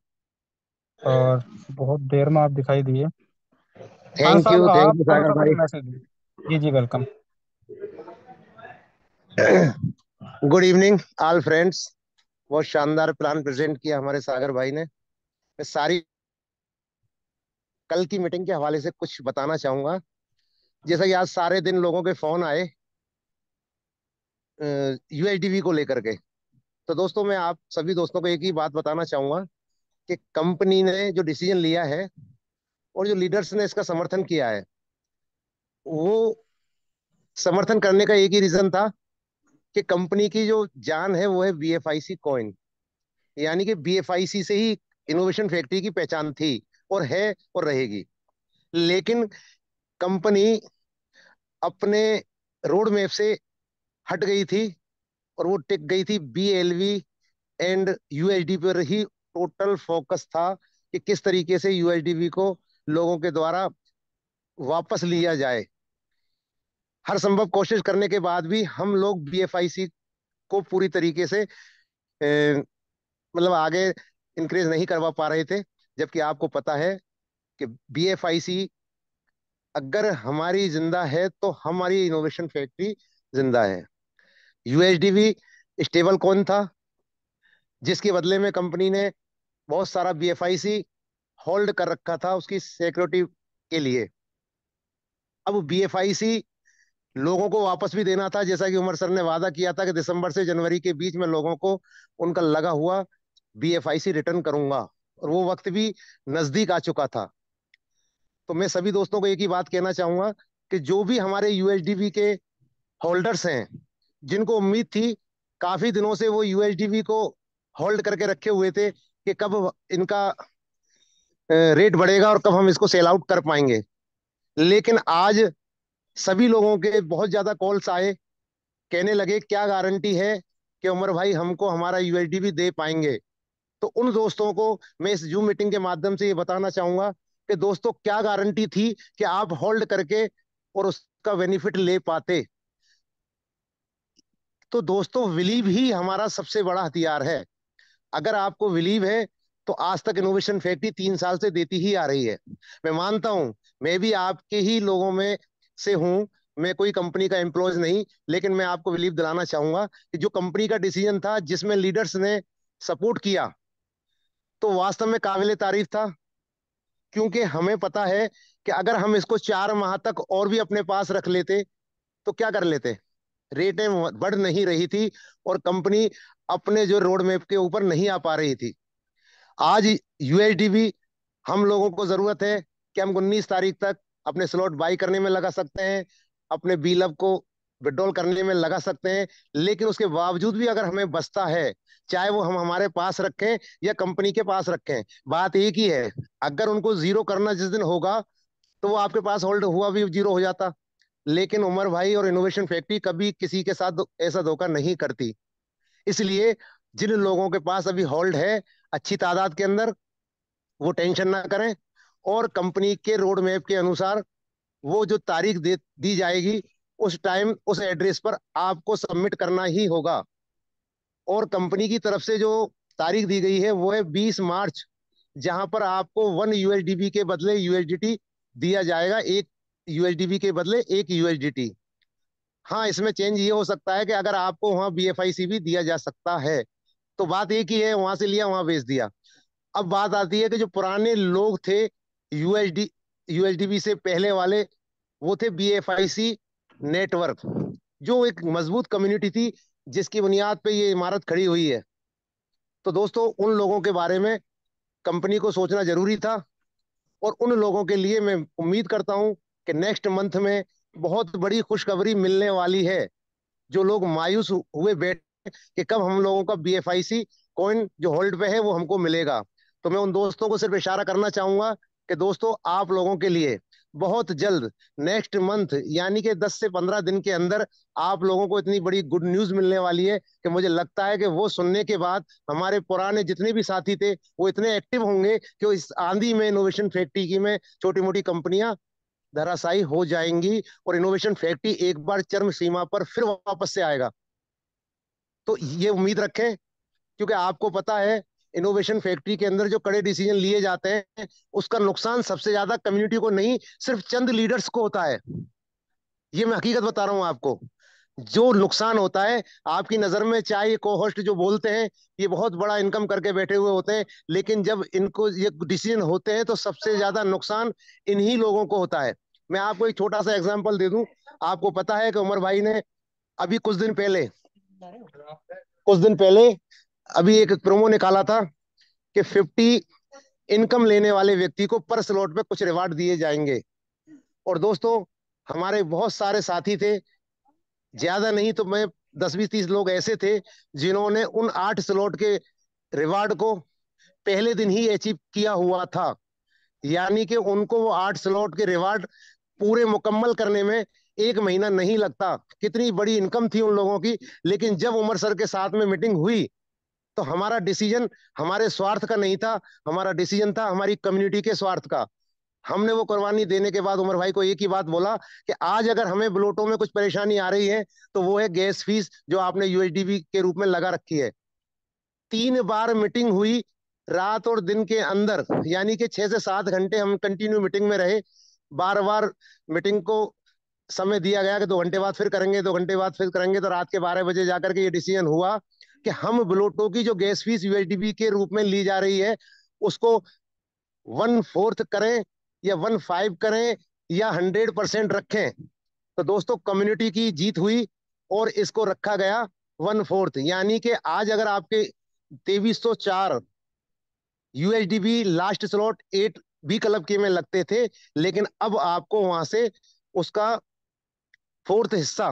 [SPEAKER 1] और बहुत देर में आप दिखाई दिए
[SPEAKER 3] खान थैंक साहब यू थैंक आप यू सागर थोड़ा सा मुझे भाई
[SPEAKER 1] मैसेज
[SPEAKER 2] जी जी welcome good evening all friends बहुत शानदार प्लान प्रेजेंट किया हमारे सागर भाई ने मैं सारी कल की मीटिंग के हवाले से कुछ बताना चाहूंगा जैसा कि आज सारे दिन लोगों के फ़ोन आए यू को लेकर के तो दोस्तों मैं आप सभी दोस्तों को एक ही बात बताना चाहूंगा कि कंपनी ने जो डिसीजन लिया है और जो लीडर्स ने इसका समर्थन किया है वो समर्थन करने का एक ही रीज़न था कि कंपनी की जो जान है वो है B F I C coin यानी कि बी एफ आई सी से ही इनोवेशन फैक्ट्री की पहचान थी और है और रहेगी लेकिन कंपनी अपने रोड मैप से हट गई थी और वो टिक गई थी B L V and USD पर ही टोटल फोकस था कि किस तरीके से यूएसडीवी को लोगों के द्वारा वापस लिया जाए हर संभव कोशिश करने के बाद भी हम लोग बीएफआईसी को पूरी तरीके से मतलब आगे इंक्रीज नहीं करवा पा रहे थे जबकि आपको पता है कि बी अगर हमारी जिंदा है तो हमारी इनोवेशन फैक्ट्री जिंदा है भी स्टेबल कौन था जिसके बदले में कंपनी ने बहुत सारा बी होल्ड कर रखा था उसकी सिक्योरिटी के लिए अब बी लोगों को वापस भी देना था जैसा कि उमर सर ने वादा किया था कि दिसंबर से जनवरी के बीच में लोगों को उनका लगा हुआ बी रिटर्न करूंगा और वो वक्त भी नजदीक आ चुका था तो मैं सभी दोस्तों को एक ही बात कहना चाहूंगा कि जो भी हमारे यूएसडीबी के होल्डर्स हैं जिनको उम्मीद थी काफी दिनों से वो यूएसडीबी को होल्ड करके रखे हुए थे कि कब इनका रेट बढ़ेगा और कब हम इसको सेल आउट कर पाएंगे लेकिन आज सभी लोगों के बहुत ज्यादा कॉल्स आए कहने लगे क्या गारंटी है कि उमर भाई हमको हमारा यूएसडीबी दे पाएंगे तो उन दोस्तों को मैं इस जूम मीटिंग के माध्यम से ये बताना चाहूंगा कि दोस्तों क्या गारंटी थी कि आप होल्ड करके और उसका बेनिफिट ले पाते तो दोस्तों विलीव ही हमारा सबसे बड़ा हथियार है अगर आपको विलीव है तो आज तक इनोवेशन फैक्ट्री तीन साल से देती ही आ रही है मैं मानता हूं मैं भी आपके ही लोगों में से हूं मैं कोई कंपनी का एम्प्लॉयज नहीं लेकिन मैं आपको बिलीव दिलाना चाहूंगा कि जो कंपनी का डिसीजन था जिसमें लीडर्स ने सपोर्ट किया तो वास्तव में काबिल तारीफ था क्योंकि हमें पता है कि अगर हम इसको चार माह तक और भी अपने पास रख लेते तो क्या कर लेते रेटें बढ़ नहीं रही थी और कंपनी अपने जो रोड मैप के ऊपर नहीं आ पा रही थी आज यूएसडी हम लोगों को जरूरत है कि हम उन्नीस तारीख तक अपने स्लॉट बाई करने में लगा सकते हैं अपने बिलअप को विड्रॉल करने में लगा सकते हैं लेकिन उसके बावजूद भी अगर हमें बचता है चाहे वो हम हमारे पास रखें या कंपनी के पास रखें बात एक ही है अगर उनको जीरो करना जिस दिन होगा तो वो आपके पास होल्ड हुआ भी जीरो हो जाता लेकिन उमर भाई और इनोवेशन फैक्ट्री कभी किसी के साथ ऐसा धोखा नहीं करती इसलिए जिन लोगों के पास अभी होल्ड है अच्छी तादाद के अंदर वो टेंशन ना करें और कंपनी के रोड मैप के अनुसार वो जो तारीख दे दी जाएगी उस टाइम उस एड्रेस पर आपको सबमिट करना ही होगा और कंपनी की तरफ से जो तारीख दी गई है वो है बीस मार्च जहां पर आपको वन यूएसडीबी के बदले यूएसडीटी दिया जाएगा एक यूएसडीबी के बदले एक यूएसडीटी हाँ इसमें चेंज ये हो सकता है कि अगर आपको वहाँ बी एफ आई सी भी दिया जा सकता है तो बात एक ही है वहां से लिया वहां भेज दिया अब बात आती है कि जो पुराने लोग थे यूएसडी यूएसडीबी से पहले वाले वो थे B F I C network जो एक मजबूत कम्युनिटी थी जिसकी बुनियाद पे ये इमारत खड़ी हुई है तो दोस्तों उन लोगों के बारे में कंपनी को सोचना जरूरी था और उन लोगों के लिए मैं उम्मीद करता हूँ कि नेक्स्ट मंथ में बहुत बड़ी खुशखबरी मिलने वाली है जो लोग मायूस हुए बैठे कि कब हम लोगों का B F I C coin जो होल्ड पे है वो हमको मिलेगा तो मैं उन दोस्तों को सिर्फ इशारा करना चाहूंगा कि दोस्तों आप लोगों के लिए बहुत जल्द नेक्स्ट मंथ यानी कि 10 से 15 दिन के अंदर आप लोगों को इतनी बड़ी गुड न्यूज मिलने वाली है कि मुझे लगता है कि वो सुनने के बाद हमारे पुराने जितने भी साथी थे वो इतने एक्टिव होंगे कि इस आंधी में इनोवेशन फैक्ट्री की में छोटी मोटी कंपनियां धराशाई हो जाएंगी और इनोवेशन फैक्ट्री एक बार चरम सीमा पर फिर वापस से आएगा तो ये उम्मीद रखें क्योंकि आपको पता है इनोवेशन फैक्ट्री के अंदर जो कड़े डिसीजन लिए जाते हैं उसका नुकसान सबसे ज्यादा कम्युनिटी को नहीं सिर्फ चंद लीडर्स को होता है ये मैं हकीकत बता रहा हूँ आपको जो नुकसान होता है आपकी नजर में चाहे ये कोहोस्ट जो बोलते हैं ये बहुत बड़ा इनकम करके बैठे हुए होते हैं लेकिन जब इनको ये डिसीजन होते हैं तो सबसे ज्यादा नुकसान इन्हीं लोगों को होता है मैं आपको एक छोटा सा एग्जाम्पल दे दूं आपको पता है कि उमर भाई ने अभी कुछ दिन पहले कुछ दिन पहले अभी एक प्रोमो निकाला था कि 50 इनकम लेने वाले व्यक्ति को पर स्लॉट पे कुछ रिवार्ड दिए जाएंगे और दोस्तों हमारे बहुत सारे साथी थे ज्यादा नहीं तो मैं दस बीस तीस लोग ऐसे थे जिन्होंने उन आठ स्लॉट के रिवार्ड को पहले दिन ही अचीव किया हुआ था यानी कि उनको वो आठ स्लॉट के रिवार्ड पूरे मुकम्मल करने में एक महीना नहीं लगता कितनी बड़ी इनकम थी उन लोगों की लेकिन जब उमर सर के साथ में मीटिंग हुई तो हमारा डिसीजन हमारे स्वार्थ का नहीं था हमारा डिसीजन था हमारी कम्युनिटी के स्वार्थ का हमने वो कुर्बानी देने के बाद उमर भाई को एक ही बात बोला कि आज अगर हमें ब्लोटों में कुछ परेशानी आ रही है तो वो है गैस फीस जो आपने यूएसडीबी के रूप में लगा रखी है तीन बार मीटिंग हुई रात और दिन के अंदर यानी कि छह से सात घंटे हम कंटिन्यू मीटिंग में रहे बार बार मीटिंग को समय दिया गया कि दो घंटे बाद फिर करेंगे दो घंटे बाद फिर करेंगे तो रात के बारह बजे जाकर के ये डिसीजन हुआ कि हम ब्लोटो की जो गैस फीस यूएसडीबी के रूप में ली जा रही है उसको वन फोर्थ करें या वन फाइव करें या हंड्रेड परसेंट रखें तो दोस्तों कम्युनिटी की जीत हुई और इसको रखा गया वन फोर्थ यानी कि आज अगर आपके तेईस सौ चार USDB last slot at B club के में लगते थे लेकिन अब आपको वहां से उसका फोर्थ हिस्सा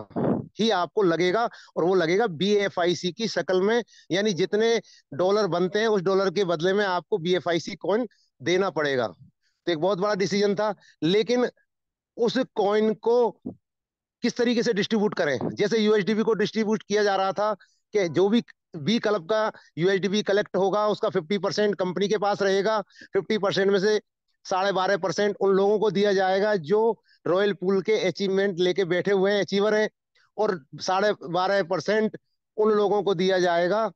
[SPEAKER 2] ही आपको लगेगा और वो लगेगा बी की शक्ल में यानी जितने डॉलर बनते हैं उस डॉलर के बदले में आपको बी एफ कॉइन देना पड़ेगा तो एक बहुत बड़ा डिसीजन था लेकिन उस कॉइन को किस तरीके से डिस्ट्रीब्यूट करें जैसे यूएसडीबी को डिस्ट्रीब्यूट किया जा रहा था कि जो भी बी क्लब का यूएसडीबी कलेक्ट होगा उसका 50 परसेंट कंपनी के पास रहेगा 50 परसेंट में से साढ़े बारह परसेंट उन लोगों को दिया जाएगा जो रॉयल पूल के अचीवमेंट लेके बैठे हुए हैं अचीवर हैं और साढ़े बारह परसेंट उन लोगों को दिया जाएगा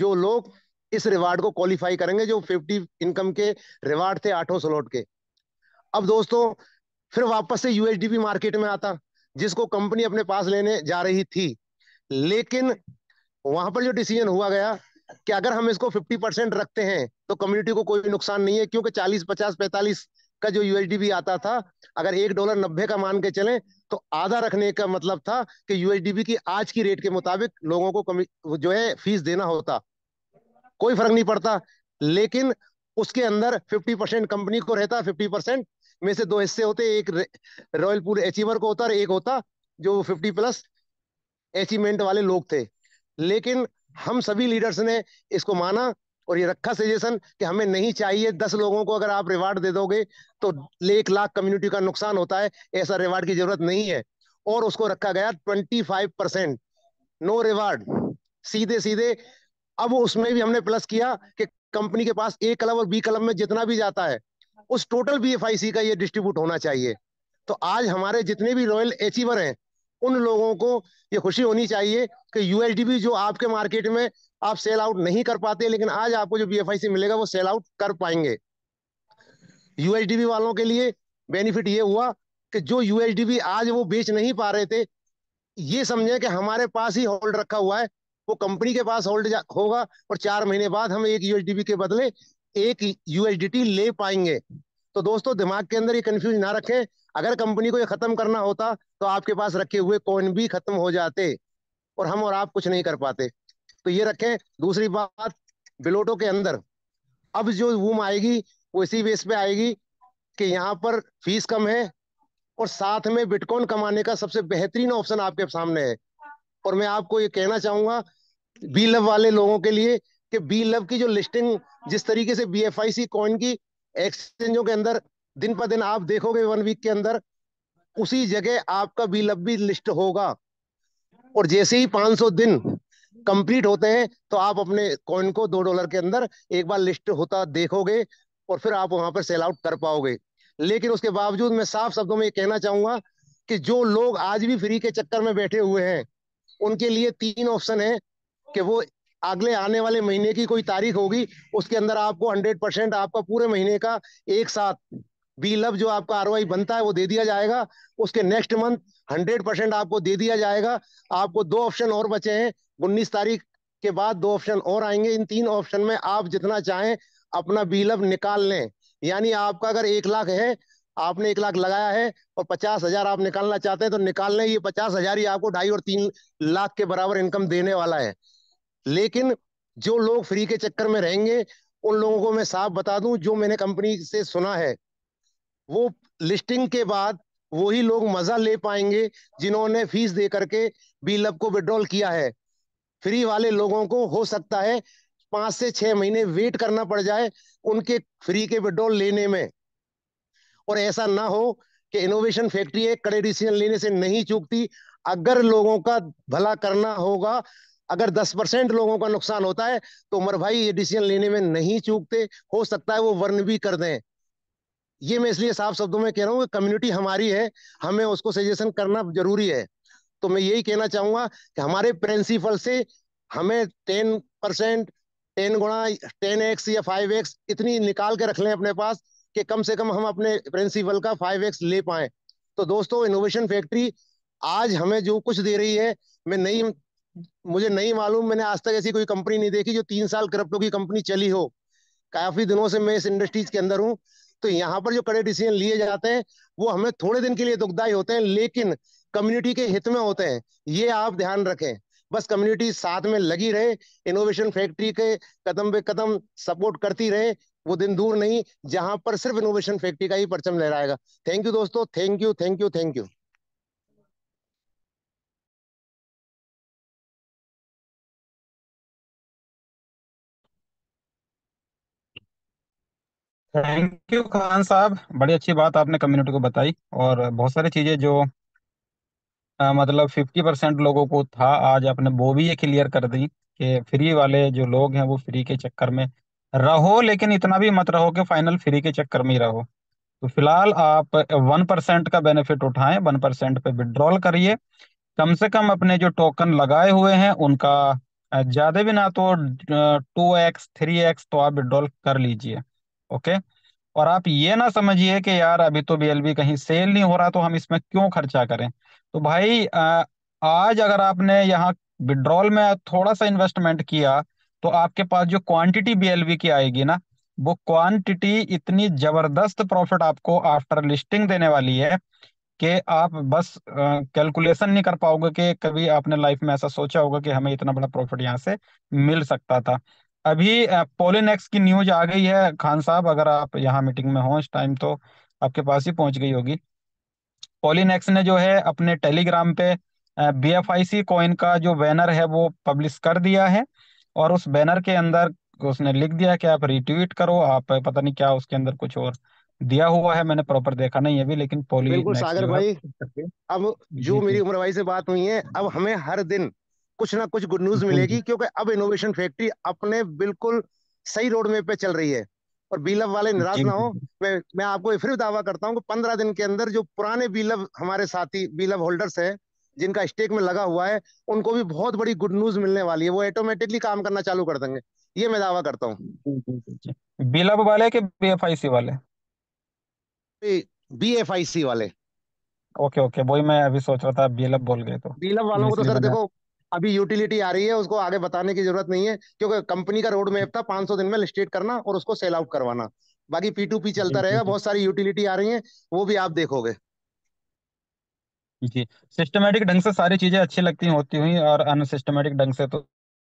[SPEAKER 2] जो लोग इस रिवार्ड को क्वालिफाई करेंगे जो फिफ्टी इनकम के रिवार्ड थे आठों स्लॉट के अब दोस्तों फिर वापस से यूएसडीपी मार्केट में आता जिसको कंपनी अपने पास लेने जा रही थी लेकिन वहां पर जो डिसीजन हुआ गया कि अगर हम इसको 50 परसेंट रखते हैं तो कम्युनिटी को कोई नुकसान नहीं है क्योंकि 40 50 45 का जो यूएसडी भी आता था अगर एक डॉलर नब्बे का मान के चले तो आधा रखने का मतलब था कि यूएसडीबी की आज की रेट के मुताबिक लोगों को कमी जो है फीस देना होता कोई फर्क नहीं पड़ता लेकिन उसके अंदर फिफ्टी परसेंट कंपनी को रहता फिफ्टी परसेंट में से दो हिस्से होते एक रॉयल पूरे अचीवर को होता और एक होता जो फिफ्टी प्लस अचीवमेंट वाले लोग थे लेकिन हम सभी लीडर्स ने इसको माना और ये रखा सजेशन कि हमें नहीं चाहिए दस लोगों को अगर आप रिवार्ड दे दोगे तो एक लाख कम्युनिटी का नुकसान होता है ऐसा रिवार्ड की जरूरत नहीं है और उसको रखा गया twenty five percent no reward सीधे सीधे अब उसमें भी हमने प्लस किया कि कंपनी के पास ए क्लब और बी क्लब में जितना भी जाता है उस टोटल बी का ये डिस्ट्रीब्यूट होना चाहिए तो आज हमारे जितने भी रॉयल अचीवर हैं उन लोगों को ये खुशी होनी चाहिए कि यूएसडी जो आपके मार्केट में आप सेल आउट नहीं कर पाते लेकिन आज आपको जो बी मिलेगा वो सेल आउट कर पाएंगे यूएसडीबी वालों के लिए बेनिफिट ये हुआ कि जो यूएसडीबी आज वो बेच नहीं पा रहे थे ये समझे कि हमारे पास ही होल्ड रखा हुआ है वो कंपनी के पास होल्ड होगा और चार महीने बाद हम एक यूएसडीबी के बदले एक यूएसडीटी ले पाएंगे तो दोस्तों दिमाग के अंदर ये कंफ्यूज ना रखें अगर कंपनी को ये खत्म करना होता तो आपके पास रखे हुए कॉइन भी खत्म हो जाते और हम और आप कुछ नहीं कर पाते तो ये रखें दूसरी बात बिलोटो के अंदर अब जो वूम आएगी वो इसी बेस पे आएगी कि यहाँ पर फीस कम है और साथ में बिटकॉइन कमाने का सबसे बेहतरीन ऑप्शन आपके सामने है और मैं आपको ये कहना चाहूंगा बी लव वाले लोगों के लिए कि बी लव की जो लिस्टिंग जिस तरीके से B F I C coin की एक्सचेंजों के अंदर दिन पर दिन आप देखोगे वन वीक के अंदर उसी जगह आपका बी लव भी लिस्ट होगा और जैसे ही 500 दिन कंप्लीट होते हैं तो आप अपने कॉइन को दो डॉलर के अंदर एक बार लिस्ट होता देखोगे और फिर आप वहां पर सेल आउट कर पाओगे लेकिन उसके बावजूद मैं साफ शब्दों में ये कहना चाहूंगा कि जो लोग आज भी फ्री के चक्कर में बैठे हुए हैं उनके लिए तीन ऑप्शन है कि वो अगले आने वाले महीने की कोई तारीख होगी उसके अंदर आपको हंड्रेड परसेंट आपका पूरे महीने का एक साथ बी लव जो आपका आर बनता है वो दे दिया जाएगा उसके नेक्स्ट मंथ हंड्रेड परसेंट आपको दे दिया जाएगा आपको दो ऑप्शन और बचे हैं उन्नीस तारीख के बाद दो ऑप्शन और आएंगे इन तीन ऑप्शन में आप जितना चाहें अपना बिलअप निकाल लें यानी आपका अगर एक लाख है आपने एक लाख लगाया है और पचास हजार आप निकालना चाहते हैं तो निकाल लें ये पचास हजार ही आपको ढाई और तीन लाख के बराबर इनकम देने वाला है लेकिन जो लोग फ्री के चक्कर में रहेंगे उन लोगों को मैं साफ बता दूं जो मैंने कंपनी से सुना है वो लिस्टिंग के बाद वही लोग मजा ले पाएंगे जिन्होंने फीस दे करके बिलअप को विड्रॉल किया है फ्री वाले लोगों को हो सकता है पांच से छह महीने वेट करना पड़ जाए उनके फ्री के विड्रॉल लेने में और ऐसा ना हो कि इनोवेशन फैक्ट्री एक कड़े डिसीजन लेने से नहीं चूकती अगर लोगों का भला करना होगा अगर 10 परसेंट लोगों का नुकसान होता है तो उमर भाई ये डिसीजन लेने में नहीं चूकते हो सकता है वो वर्ण भी कर दें ये मैं इसलिए साफ शब्दों में कह रहा हूँ कि कम्युनिटी हमारी है हमें उसको सजेशन करना जरूरी है तो मैं यही कहना चाहूंगा कि हमारे प्रिंसिपल से हमें टेन परसेंट टेन गुणा टेन एक्स या फाइव एक्स इतनी निकाल के रख लें अपने पास कि कम से कम हम अपने प्रिंसिपल का फाइव एक्स ले पाए तो दोस्तों इनोवेशन फैक्ट्री आज हमें जो कुछ दे रही है मैं नहीं मुझे नहीं मालूम मैंने आज तक ऐसी कोई कंपनी नहीं देखी जो तीन साल क्रप्टो की कंपनी चली हो काफी दिनों से मैं इस इंडस्ट्रीज के अंदर हूँ तो यहाँ पर जो कड़े डिसीजन लिए जाते हैं वो हमें थोड़े दिन के लिए दुखदायी होते हैं लेकिन कम्युनिटी के हित में होते हैं ये आप ध्यान रखें बस कम्युनिटी साथ में लगी रहे इनोवेशन फैक्ट्री के कदम बे कदम सपोर्ट करती रहे वो दिन दूर नहीं जहां पर सिर्फ इनोवेशन फैक्ट्री का ही परचम लहराएगा थैंक यू दोस्तों thank you thank you thank you
[SPEAKER 1] thank you Khan साहब बड़ी अच्छी बात आपने कम्युनिटी को बताई और बहुत सारी चीजें जो आ, मतलब फिफ्टी परसेंट लोगों को था आज आपने वो भी ये क्लियर कर दी कि फ्री वाले जो लोग हैं वो फ्री के चक्कर में रहो लेकिन इतना भी मत रहो कि फाइनल फ्री के चक्कर में ही रहो तो फिलहाल आप वन परसेंट का बेनिफिट उठाएं वन परसेंट पे विड्रॉल करिए कम से कम अपने जो टोकन लगाए हुए हैं उनका ज्यादा भी ना तो टू एक्स थ्री एक्स तो आप विड्रॉल कर लीजिए ओके और आप ये ना समझिए कि यार अभी तो बी कहीं सेल नहीं हो रहा तो हम इसमें क्यों खर्चा करें तो भाई आ, आज अगर आपने यहाँ विड्रॉल में थोड़ा सा इन्वेस्टमेंट किया तो आपके पास जो क्वांटिटी बी की आएगी ना वो क्वांटिटी इतनी जबरदस्त प्रॉफिट आपको आफ्टर लिस्टिंग देने वाली है कि आप बस कैलकुलेशन नहीं कर पाओगे कि कभी आपने लाइफ में ऐसा सोचा होगा कि हमें इतना बड़ा प्रॉफिट यहाँ से मिल सकता था अभी पोलिनेक्स की न्यूज आ गई है खान साहब अगर आप यहाँ मीटिंग में हो इस टाइम तो आपके पास ही पहुंच गई होगी पोलिनेक्स ने जो है अपने टेलीग्राम पे B F I C coin का जो बैनर है वो पब्लिश कर दिया है और उस बैनर के अंदर उसने लिख दिया कि आप रिट्वीट करो आप पता नहीं क्या उसके अंदर कुछ और दिया हुआ है मैंने प्रॉपर देखा नहीं अभी लेकिन पोली बिल्कुल सागर भाई
[SPEAKER 2] अब जो मेरी उम्र भाई से बात हुई है अब हमें हर दिन कुछ ना कुछ गुड न्यूज मिलेगी क्योंकि अब इनोवेशन फैक्ट्री अपने बिल्कुल सही रोड में पे चल रही है और बीलव वाले निराश ना हो मैं मैं आपको फिर दावा करता हूँ कि पंद्रह दिन के अंदर जो पुराने बीलव हमारे साथी बीलव होल्डर्स है जिनका स्टेक में लगा हुआ है उनको भी बहुत बड़ी गुड न्यूज मिलने वाली है वो ऑटोमेटिकली काम करना चालू कर देंगे ये मैं दावा करता हूँ
[SPEAKER 1] बीलव वाले के बीएफआईसी वाले
[SPEAKER 2] बी बीएफआईसी
[SPEAKER 1] वाले ओके ओके वही मैं अभी सोच रहा था बीलब बोल गए तो
[SPEAKER 2] बीलब वालों को तो सर देखो अभी यूटिलिटी आ रही है उसको आगे बताने की जरूरत नहीं है क्योंकि कंपनी का रोड मैप था 500 दिन में लिस्टेड करना और उसको सेल आउट करवाना बाकी पी टू पी चलता रहेगा बहुत सारी यूटिलिटी आ रही है वो भी आप देखोगे
[SPEAKER 1] जी सिस्टमेटिक ढंग से सारी चीजें अच्छी लगती होती हुई और अनसिस्टमेटिक ढंग से तो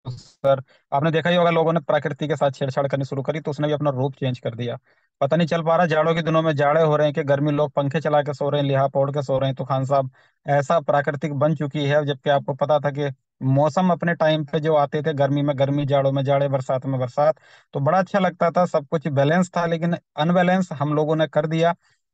[SPEAKER 1] तो सर आपने देखा ही होगा लोगों ने प्रकृति के साथ छेड़छाड़ करनी शुरू करी तो उसने भी अपना रूप चेंज कर दिया पता नहीं चल पा रहा जाड़ों के दिनों में जाड़े हो रहे हैं कि गर्मी लोग पंखे चला के सो रहे हैं लिहा पोड़ के सो रहे हैं तो खान साहब ऐसा प्राकृतिक बन चुकी है जबकि आपको पता था कि मौसम अपने टाइम पे जो आते थे गर्मी में गर्मी जाड़ों में जाड़े बरसात में बरसात तो बड़ा अच्छा लगता था सब कुछ बैलेंस था लेकिन अनबैलेंस हम लोगों ने कर दिया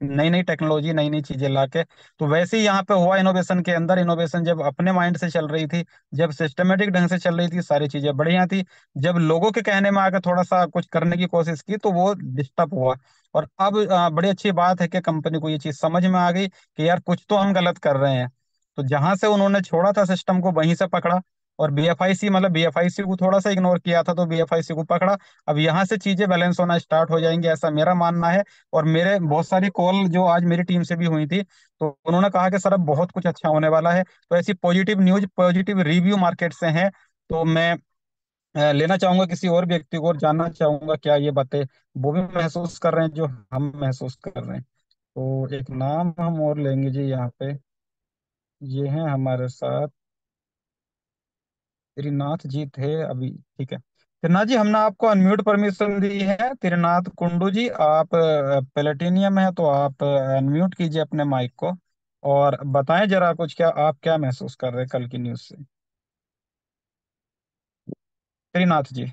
[SPEAKER 1] नई नई टेक्नोलॉजी नई नई चीजें लाके तो वैसे ही यहाँ पे हुआ इनोवेशन के अंदर इनोवेशन जब अपने माइंड से चल रही थी जब सिस्टमेटिक ढंग से चल रही थी सारी चीजें बढ़िया थी जब लोगों के कहने में आकर थोड़ा सा कुछ करने की कोशिश की तो वो डिस्टर्ब हुआ और अब बड़ी अच्छी बात है कि कंपनी को ये चीज समझ में आ गई कि यार कुछ तो हम गलत कर रहे हैं तो जहां से उन्होंने छोड़ा था सिस्टम को वहीं से पकड़ा और सी मतलब सी को थोड़ा सा इग्नोर किया था तो सी को पकड़ा अब यहाँ से चीजें बैलेंस होना स्टार्ट हो जाएंगे ऐसा मेरा मानना है और मेरे बहुत सारी कॉल जो आज मेरी टीम से भी हुई थी तो उन्होंने कहा कि सर अब बहुत कुछ अच्छा होने वाला है तो ऐसी positive news positive review market से है तो मैं लेना चाहूंगा किसी और व्यक्ति को और जानना चाहूंगा क्या ये बातें वो भी महसूस कर रहे हैं जो हम महसूस कर रहे हैं तो एक नाम हम और लेंगे जी यहाँ पे ये है हमारे साथ त्रिनाथ जी थे अभी ठीक है त्रिनाथ जी हमने आपको अनम्यूट परमिशन दी है त्रिनाथ कुंडू जी आप प्लेटिनियम है तो आप अनम्यूट कीजिए अपने माइक को और बताएं जरा कुछ क्या आप क्या महसूस कर रहे हैं कल की न्यूज से त्रिनाथ जी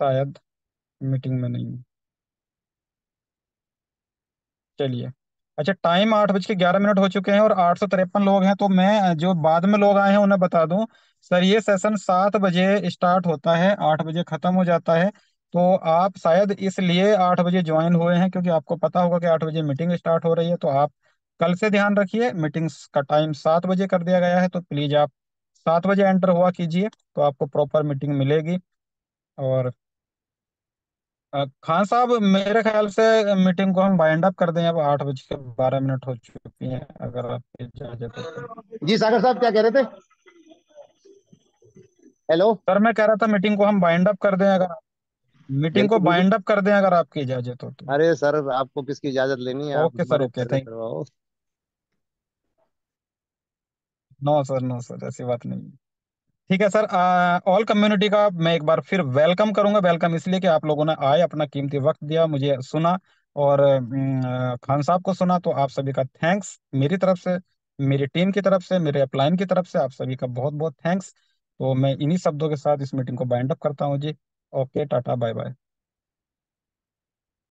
[SPEAKER 1] शायद मीटिंग में नहीं चलिए अच्छा टाइम आठ बज के ग्यारह मिनट हो चुके हैं और आठ सौ तिरपन लोग हैं तो मैं जो बाद में लोग आए हैं उन्हें बता दूं सर ये सेशन सात बजे स्टार्ट होता है आठ बजे खत्म हो जाता है तो आप शायद इसलिए आठ बजे ज्वाइन हुए हैं क्योंकि आपको पता होगा कि आठ बजे मीटिंग स्टार्ट हो रही है तो आप कल से ध्यान रखिए मीटिंग्स का टाइम सात बजे कर दिया गया है तो प्लीज आप सात बजे एंटर हुआ कीजिए तो आपको प्रॉपर मीटिंग मिलेगी और खान साहब मेरे ख्याल से मीटिंग को हम बाइंड अप कर दें अब आठ बज के बारह मिनट हो चुकी हैं अगर आपकी इजाजत हो तो। जी सागर
[SPEAKER 2] साहब क्या कह रहे थे
[SPEAKER 1] हेलो सर मैं कह रहा था मीटिंग को हम बाइंड अप कर दें अगर
[SPEAKER 2] मीटिंग को बाइंड अप
[SPEAKER 1] कर दें अगर आपकी इजाजत
[SPEAKER 2] हो तो अरे सर आपको किसकी इजाजत लेनी है okay sir okay thank you
[SPEAKER 1] no sir no sir ऐसी बात नहीं है ठीक है सर ऑल कम्युनिटी का मैं एक बार फिर वेलकम करूंगा वेलकम इसलिए कि आप लोगों ने आए अपना कीमती वक्त दिया मुझे सुना और खान साहब को सुना तो आप सभी का थैंक्स मेरी तरफ से मेरी टीम की तरफ से मेरे अपलाइन की तरफ से आप सभी का बहुत बहुत थैंक्स तो मैं इन्हीं शब्दों के साथ इस मीटिंग को बाइंड अप करता हूँ जी ओके टाटा बाय बाय